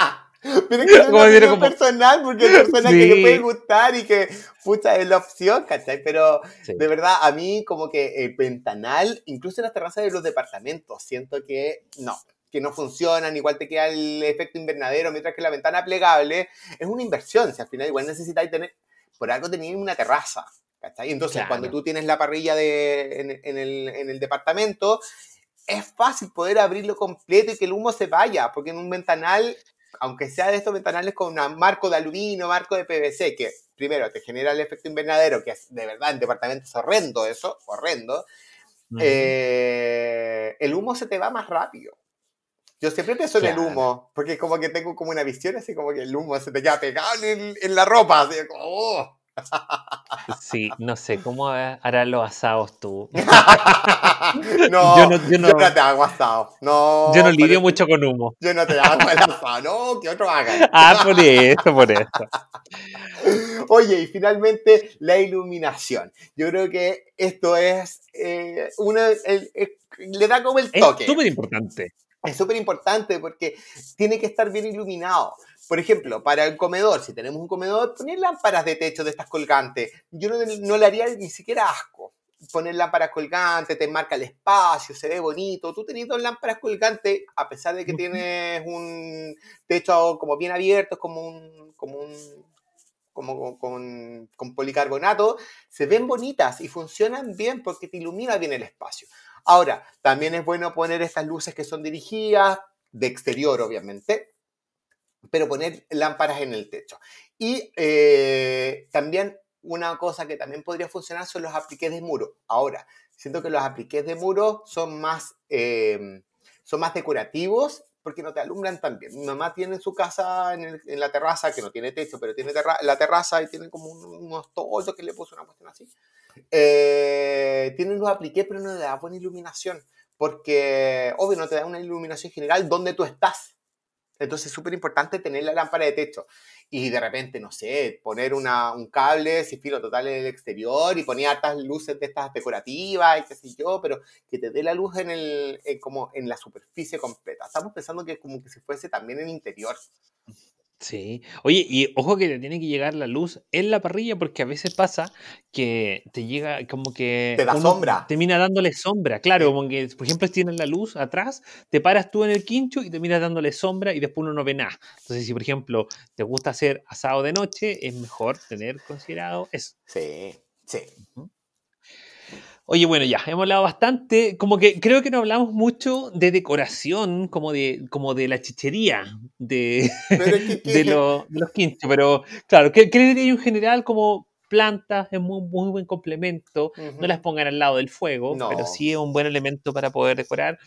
Miren que es personal, porque es una que le puede gustar y que, pucha, es la opción, ¿cachai? Pero de verdad, a mí como que el ventanal, incluso en las terrazas de los departamentos, siento que no, que no funcionan, igual te queda el efecto invernadero, mientras que la ventana plegable es una inversión, si al final igual necesitáis tener, por algo tenéis una terraza, ¿cachai? Entonces, cuando tú tienes la parrilla de, en, en, el, en el departamento, es fácil poder abrirlo completo y que el humo se vaya, porque en un ventanal aunque sea de estos ventanales con un marco de aluminio, marco de PVC, que primero te genera el efecto invernadero, que es de verdad en departamentos horrendo eso, horrendo, eh, el humo se te va más rápido. Yo siempre pienso en el humo, porque como que tengo como una visión así como que el humo se te queda pegado en, la ropa, así como, oh, Sí, no sé, ¿cómo harán los asados tú? no, yo no, te hago asado. No, yo no lidio mucho con humo. Yo no te hago el asado, no, que otro haga. Ah, por eso, por eso. Oye, y finalmente la iluminación. Yo creo que esto es eh, le da como el toque. Es súper importante. Es súper importante porque tiene que estar bien iluminado. Por ejemplo, para el comedor, si tenemos un comedor, poner lámparas de techo de estas colgantes. Yo no, le haría ni siquiera asco. Poner lámparas colgantes, te marca el espacio, se ve bonito. Tú tenés dos lámparas colgantes, a pesar de que tienes un techo como bien abierto, como un, como un con, con, policarbonato, se ven bonitas y funcionan bien porque te ilumina bien el espacio. Ahora, también es bueno poner estas luces que son dirigidas, de exterior obviamente, pero poner lámparas en el techo. Y eh, también una cosa que también podría funcionar son los apliques de muro. Ahora, siento que los apliques de muro son más, em, son más decorativos porque no te alumbran tan bien. Mi mamá tiene su casa en, la terraza, que no tiene techo, pero tiene la terraza y tiene como unos tollos que le puso una cuestión así. Eh, tienen los apliques, pero no le da buena iluminación, porque obvio no te da una iluminación general donde tú estás entonces es súper importante tener la lámpara de techo y de repente, no sé, poner un cable sin filo total en el exterior y poner estas luces de estas decorativas y qué sé yo, pero que te dé la luz en, el, eh, como en la superficie completa. Estamos pensando que como que si fuese también el interior. Sí. Oye, y ojo que te tiene que llegar la luz en la parrilla porque a veces pasa que te llega como que... Te da sombra. Termina dándole sombra, claro, como que, por ejemplo, si tienes la luz atrás, te paras tú en el quincho y terminas dándole sombra y después uno no ve nada. Entonces, si por ejemplo te gusta hacer asado de noche, es mejor tener considerado eso. Sí, sí. Oye, bueno, ya, hemos hablado bastante, como que creo que no hablamos mucho de decoración, como de, como de la chichería de, los quinchos, pero claro, que qué en general como plantas? Es muy, buen complemento, no las pongan al lado del fuego, pero sí es un buen elemento para poder decorar.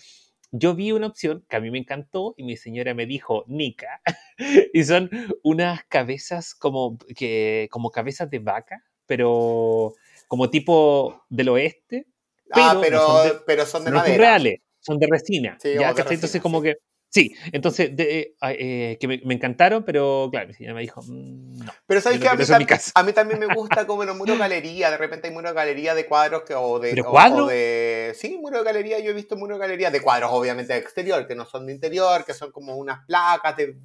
Yo vi una opción que a mí me encantó y mi señora me dijo, Nica, y son unas cabezas como, que, como cabezas de vaca, pero como tipo del oeste. Ah, pero pero, son de, pero madera. Son reales, son de resina. ya, entonces, como que. Sí, entonces, eh, eh, que me, encantaron, pero claro, mi me dijo. Mm, no, pero sabes que, a, mí también, me gusta como en los muros galería, de repente hay muros galería de cuadros que, o de. o, de, sí, muros galería, yo he visto muros galería de cuadros, obviamente de exterior, que no son de interior, que son como unas placas, de,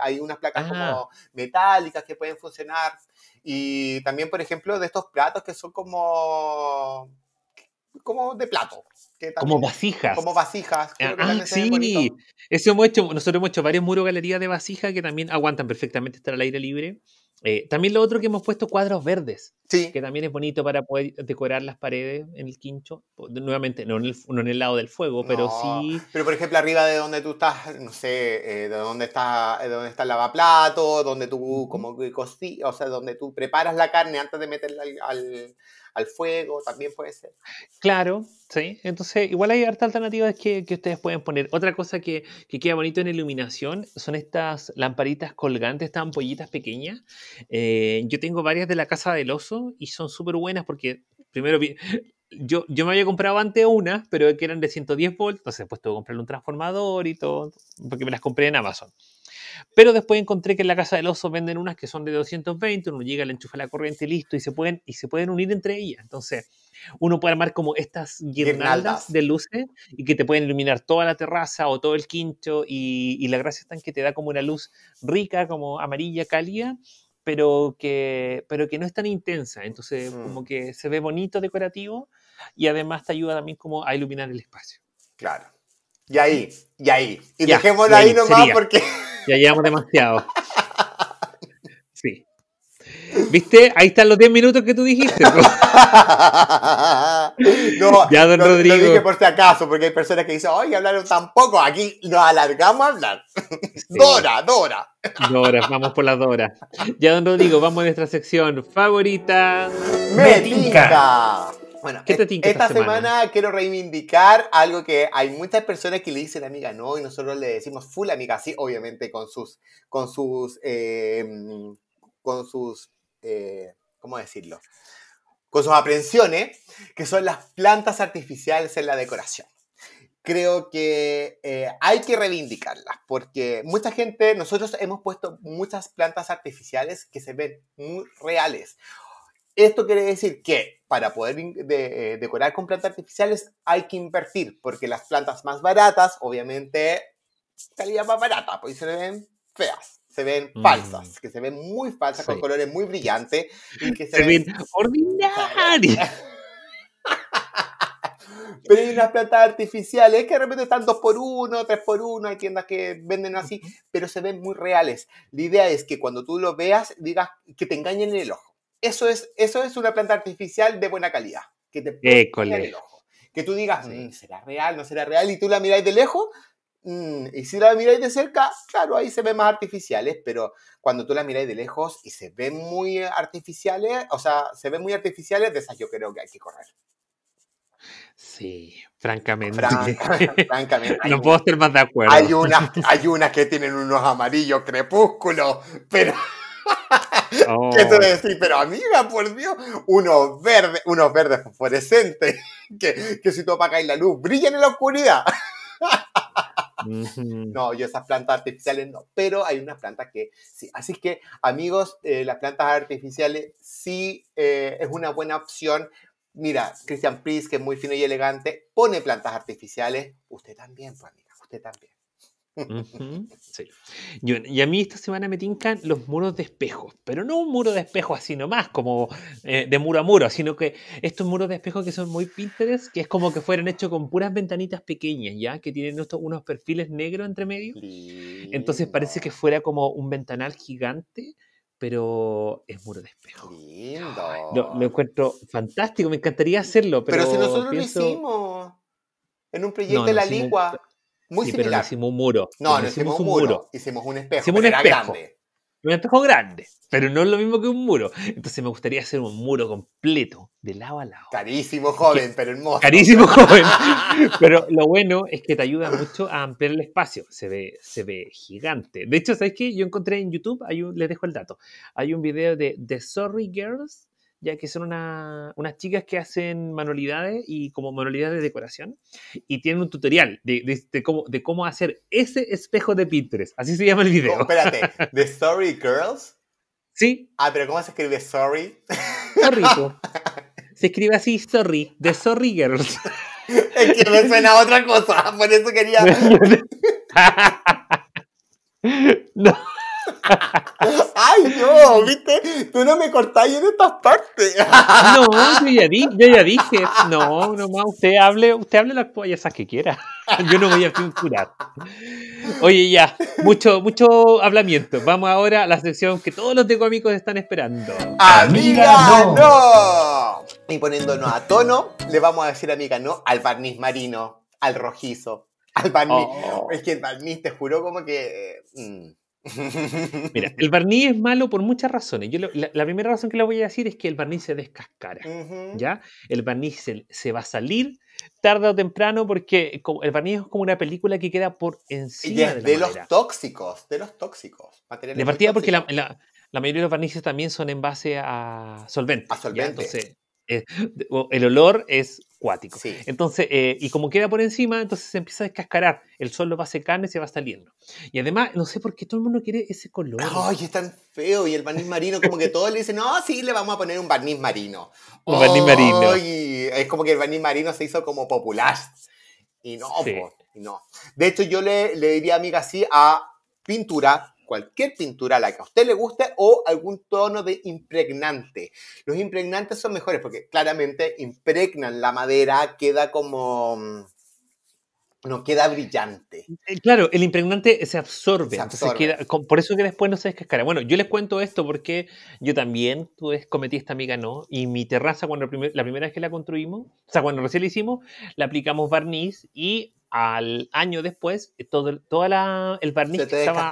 hay unas placas como ah. metálicas que pueden funcionar y también, por ejemplo, de estos platos que son como como de plato. como vasijas. Como vasijas. Ah, ah, sí, Eso hemos hecho, nosotros hemos hecho varios muros galerías de vasijas que también aguantan perfectamente estar al aire libre. Eh, también lo otro que hemos puesto cuadros verdes, sí. que también es bonito para poder decorar las paredes en el quincho. Nuevamente, no en el, lado del fuego, pero sí. Pero por ejemplo, arriba de donde tú estás, no sé, eh, de donde está, está el lavaplato, donde tú como o sea, donde tú preparas la carne antes de meterla al al fuego, también puede ser. Claro, sí. Entonces, igual hay harta alternativas que, que ustedes pueden poner. Otra cosa que, queda bonito en iluminación son estas lamparitas colgantes, estas ampollitas pequeñas. Eh, yo tengo varias de la casa del oso y son súper buenas porque primero yo, yo me había comprado antes unas, pero que eran de 110 volts, entonces después tuve que comprarle un transformador y todo, porque me las compré en Amazon. Pero después encontré que en la casa del oso venden unas que son de 220, uno llega, le enchufa la corriente y listo, y se pueden, y se pueden unir entre ellas. Entonces, uno puede armar como estas guirnaldas de luces y que te pueden iluminar toda la terraza o todo el quincho, y, y la gracia está en que te da como una luz rica, como amarilla, cálida, pero que, pero que no es tan intensa. Entonces, mm. como que se ve bonito, decorativo, y además te ayuda también como a iluminar el espacio. Claro. Y ahí, y ahí. Y dejémoslo ahí, nomás porque... Ya llevamos demasiado. Sí. ¿Viste? Ahí están los 10 minutos que tú dijiste. No, ya, don Rodrigo. dije por si acaso, porque hay personas que dicen, ¡ay, hablaron tan poco! Aquí nos alargamos a hablar. Dora, Dora. Dora, vamos por la Dora. Ya, don Rodrigo, vamos a nuestra sección favorita. ¡Metinca! Bueno, e-, esta, semana? quiero reivindicar algo que hay muchas personas que le dicen amiga no y nosotros le decimos full amiga, sí, obviamente con sus, con sus, eh, con sus, eh, ¿cómo decirlo? Con sus aprensiones, que son las plantas artificiales en la decoración creo que eh, hay que reivindicarlas, porque mucha gente, nosotros hemos puesto muchas plantas artificiales que se ven muy reales. Esto quiere decir que para poder eh, decorar con plantas artificiales hay que invertir, porque las plantas más baratas, obviamente, salían más baratas, porque se ven feas, se ven mm. falsas, que se ven muy falsas, con colores muy brillantes. Y que se, ven, ordinarias. Pero hay unas plantas artificiales que de repente están dos por uno, tres por uno, hay tiendas que venden así, pero se ven muy reales. La idea es que cuando tú lo veas, digas que te engañen en el ojo eso es, eso es una planta artificial de buena calidad, que te en el ojo. Que tú digas, mm, ¿será real? ¿No será real? Y tú la miráis de lejos, mm, y si la miráis de cerca, claro, ahí se ven más artificiales, pero cuando tú la miráis de lejos y se ven muy artificiales, o sea, se ven muy artificiales, de esas yo creo que hay que correr. Sí, francamente. no puedo estar más de acuerdo. Hay unas, hay unas que tienen unos amarillos crepúsculos, pero... ¿Qué te decir? Pero amiga, por Dios, unos verdes, unos verdes fosforescentes, que, si tú apagas la luz, brillan en la oscuridad. No, yo esas plantas artificiales no, pero hay unas plantas que sí. Así que, amigos, eh, las plantas artificiales sí eh, es una buena opción. Mira, Christian Priest, que es muy fino y elegante, pone plantas artificiales. Usted también, pues, amiga, usted también. y a mí esta semana me tincan los muros de espejos, pero no un muro de espejo así nomás, como eh, de muro a muro, sino que estos muros de espejo que son muy Pinterest, que es como que fueran hechos con puras ventanitas pequeñas, ¿ya? Que tienen unos perfiles negros entre medio. Entonces parece que fuera como un ventanal gigante, pero es muro de espejo. me Lo, encuentro fantástico, me encantaría hacerlo, pero. Pero si nosotros pienso... lo hicimos en un proyecto de la lengua sí, Pero no hicimos un muro. No, no hicimos, un muro. Hicimos un espejo. Hicimos un espejo. grande. Un espejo grande, pero no es lo mismo que un muro. Entonces me gustaría hacer un muro completo, de lado a lado. Carísimo joven, pero hermoso. Carísimo joven. pero lo bueno es que te ayuda mucho a ampliar el espacio. Se ve, se ve gigante. De hecho, ¿sabes qué? Yo encontré en YouTube, hay les dejo el dato, hay un video de The Sorry Girls ya que son unas chicas que hacen manualidades y como manualidades de decoración y tienen un tutorial de, de, cómo, de hacer ese espejo de Pinterest. Así se llama el video. Oh, espérate, ¿The Sorry Girls? Sí. Ah, pero ¿cómo se escribe Sorry? Sorry. se escribe así, Sorry, The Sorry Girls. es que me suena a otra cosa, por eso quería... no. Ay, no, viste, tú no me cortáis en estas partes. no, yo ya, yo ya dije, no, nomás usted hable, usted hable las pollas que quiera. Yo no voy a censurar. Oye, ya, mucho, mucho hablamiento. Vamos ahora a la sección que todos los decómicos están esperando. ¡Amiga, no! Y poniéndonos a tono, le vamos a decir amiga no al barniz marino, al rojizo, al barniz. Oh. Es que el barniz, te juró como que. Eh, mm. Mira, el barniz es malo por muchas razones. Yo la, primera razón que le voy a decir es que el barniz se descascara. ¿ya? El barniz se, va a salir tarde o temprano porque el barniz es como una película que queda por encima. de, los tóxicos, de los tóxicos. De partida porque la, mayoría de los barnices también son en base a solventes. A eh, el olor es cuático. Entonces, eh, y como queda por encima, entonces se empieza a descascarar. El sol lo va secando y se va saliendo. Y además, no sé por qué todo el mundo quiere ese color. Ay, es tan feo. Y el barniz marino, como que todos le dicen, no, sí, le vamos a poner un barniz marino. Un barniz marino. Y es como que el barniz marino se hizo como popular. Y no, no. De hecho, yo le, le diría, amiga, sí, a pintura, cualquier pintura, la que a usted le guste, o algún tono de impregnante. Los impregnantes son mejores porque claramente impregnan la madera, queda como... Mm, no queda brillante. Eh, claro, el impregnante se absorbe. por eso que después no se descascara. Bueno, yo les cuento esto porque yo también tú cometí esta amiga no. Y mi terraza, cuando la primera vez que la construimos, o sea, cuando recién la hicimos, la aplicamos barniz y al año después, eh, todo, toda la, el barniz se te estaba,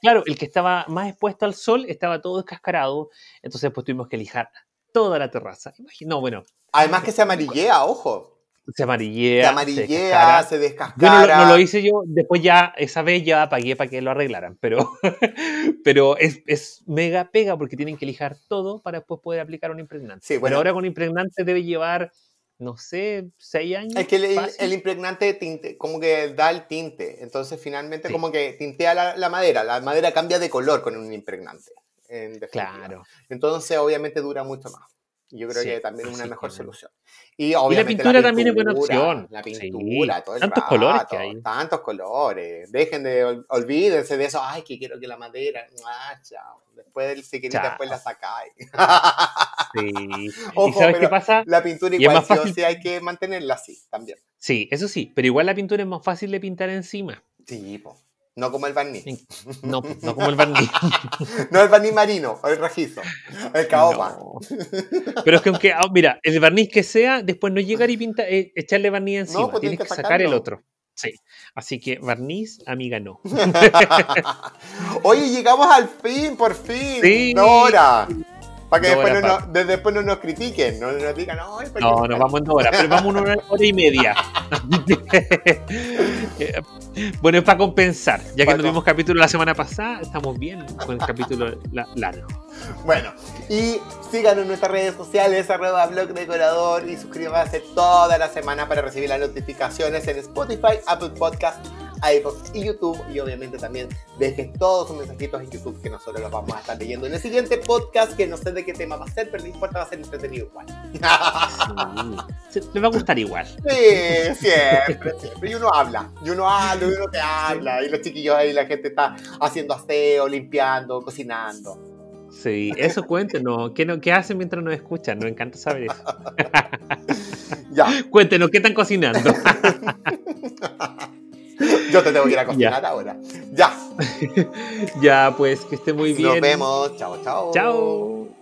Claro, el que estaba más expuesto al sol estaba todo descascarado, entonces pues tuvimos que lijar toda la terraza. no, bueno. Además que se amarillea, ojo. Se amarillea. Se amarillea, se descascara. no, lo hice yo, después ya esa vez ya pagué para que lo arreglaran, pero, pero es, mega pega porque tienen que lijar todo para después poder aplicar un impregnante. Sí, bueno. ahora con impregnante debe llevar no sé, seis años. Es que el, impregnante tinte, como que da el tinte, entonces finalmente como que tintea la, madera, la madera cambia de color con un impregnante. claro. Entonces obviamente dura mucho más. Yo creo que también es una mejor solución. Y, obviamente, la, pintura también es buena opción. La pintura, todo el Tantos colores Tantos colores. Dejen de, olvídense de eso. Ay, que quiero que la madera. Ah, chao. Después, si queréis después la sacáis. sí. Ojo, ¿Y sabes qué pasa? La pintura igual, más fácil... sí, hay que mantenerla así también. Sí, eso sí. Pero igual la pintura es más fácil de pintar encima. Sí, pues. No como el barniz. No, no como el barniz. no el barniz marino, el rojizo, el caoba. Pero es que aunque, ah, mira, el barniz que sea, después no llegar y pintar eh, echarle barniz encima. No, pues tienes, que, sacar el otro. Sí. Así que barniz, amiga, no. Oye, llegamos al fin, por fin. Sí. Nora. Para que después no, nos critiquen, no nos digan, no, No, nos vamos en dos horas, pero vamos en una hora y media. bueno, es para compensar. Ya que no tuvimos capítulo la semana pasada, estamos bien con el capítulo largo. Bueno, y síganos en nuestras redes sociales, arroba blog decorador y suscríbanse toda la semana para recibir las notificaciones en Spotify, Apple Podcasts iBox y YouTube. Y obviamente también dejen todos sus mensajitos en YouTube que nosotros los vamos a estar leyendo en el siguiente podcast, que no sé de qué tema va a ser, pero no importa, va a ser entretenido igual. Sí, va a gustar igual. Sí, siempre, siempre. Y uno habla, y uno habla, y uno te habla, y los chiquillos ahí, la gente está haciendo aseo, limpiando, cocinando. Sí, eso cuéntenos. ¿Qué, no, ¿Qué hacen mientras nos escuchan? Nos encanta saber eso. ya. Cuéntenos, ¿qué están cocinando? Yo te tengo que ir a cocinar ahora. Ya. ya, pues que esté muy bien. Nos vemos. Chao, chao. Chao.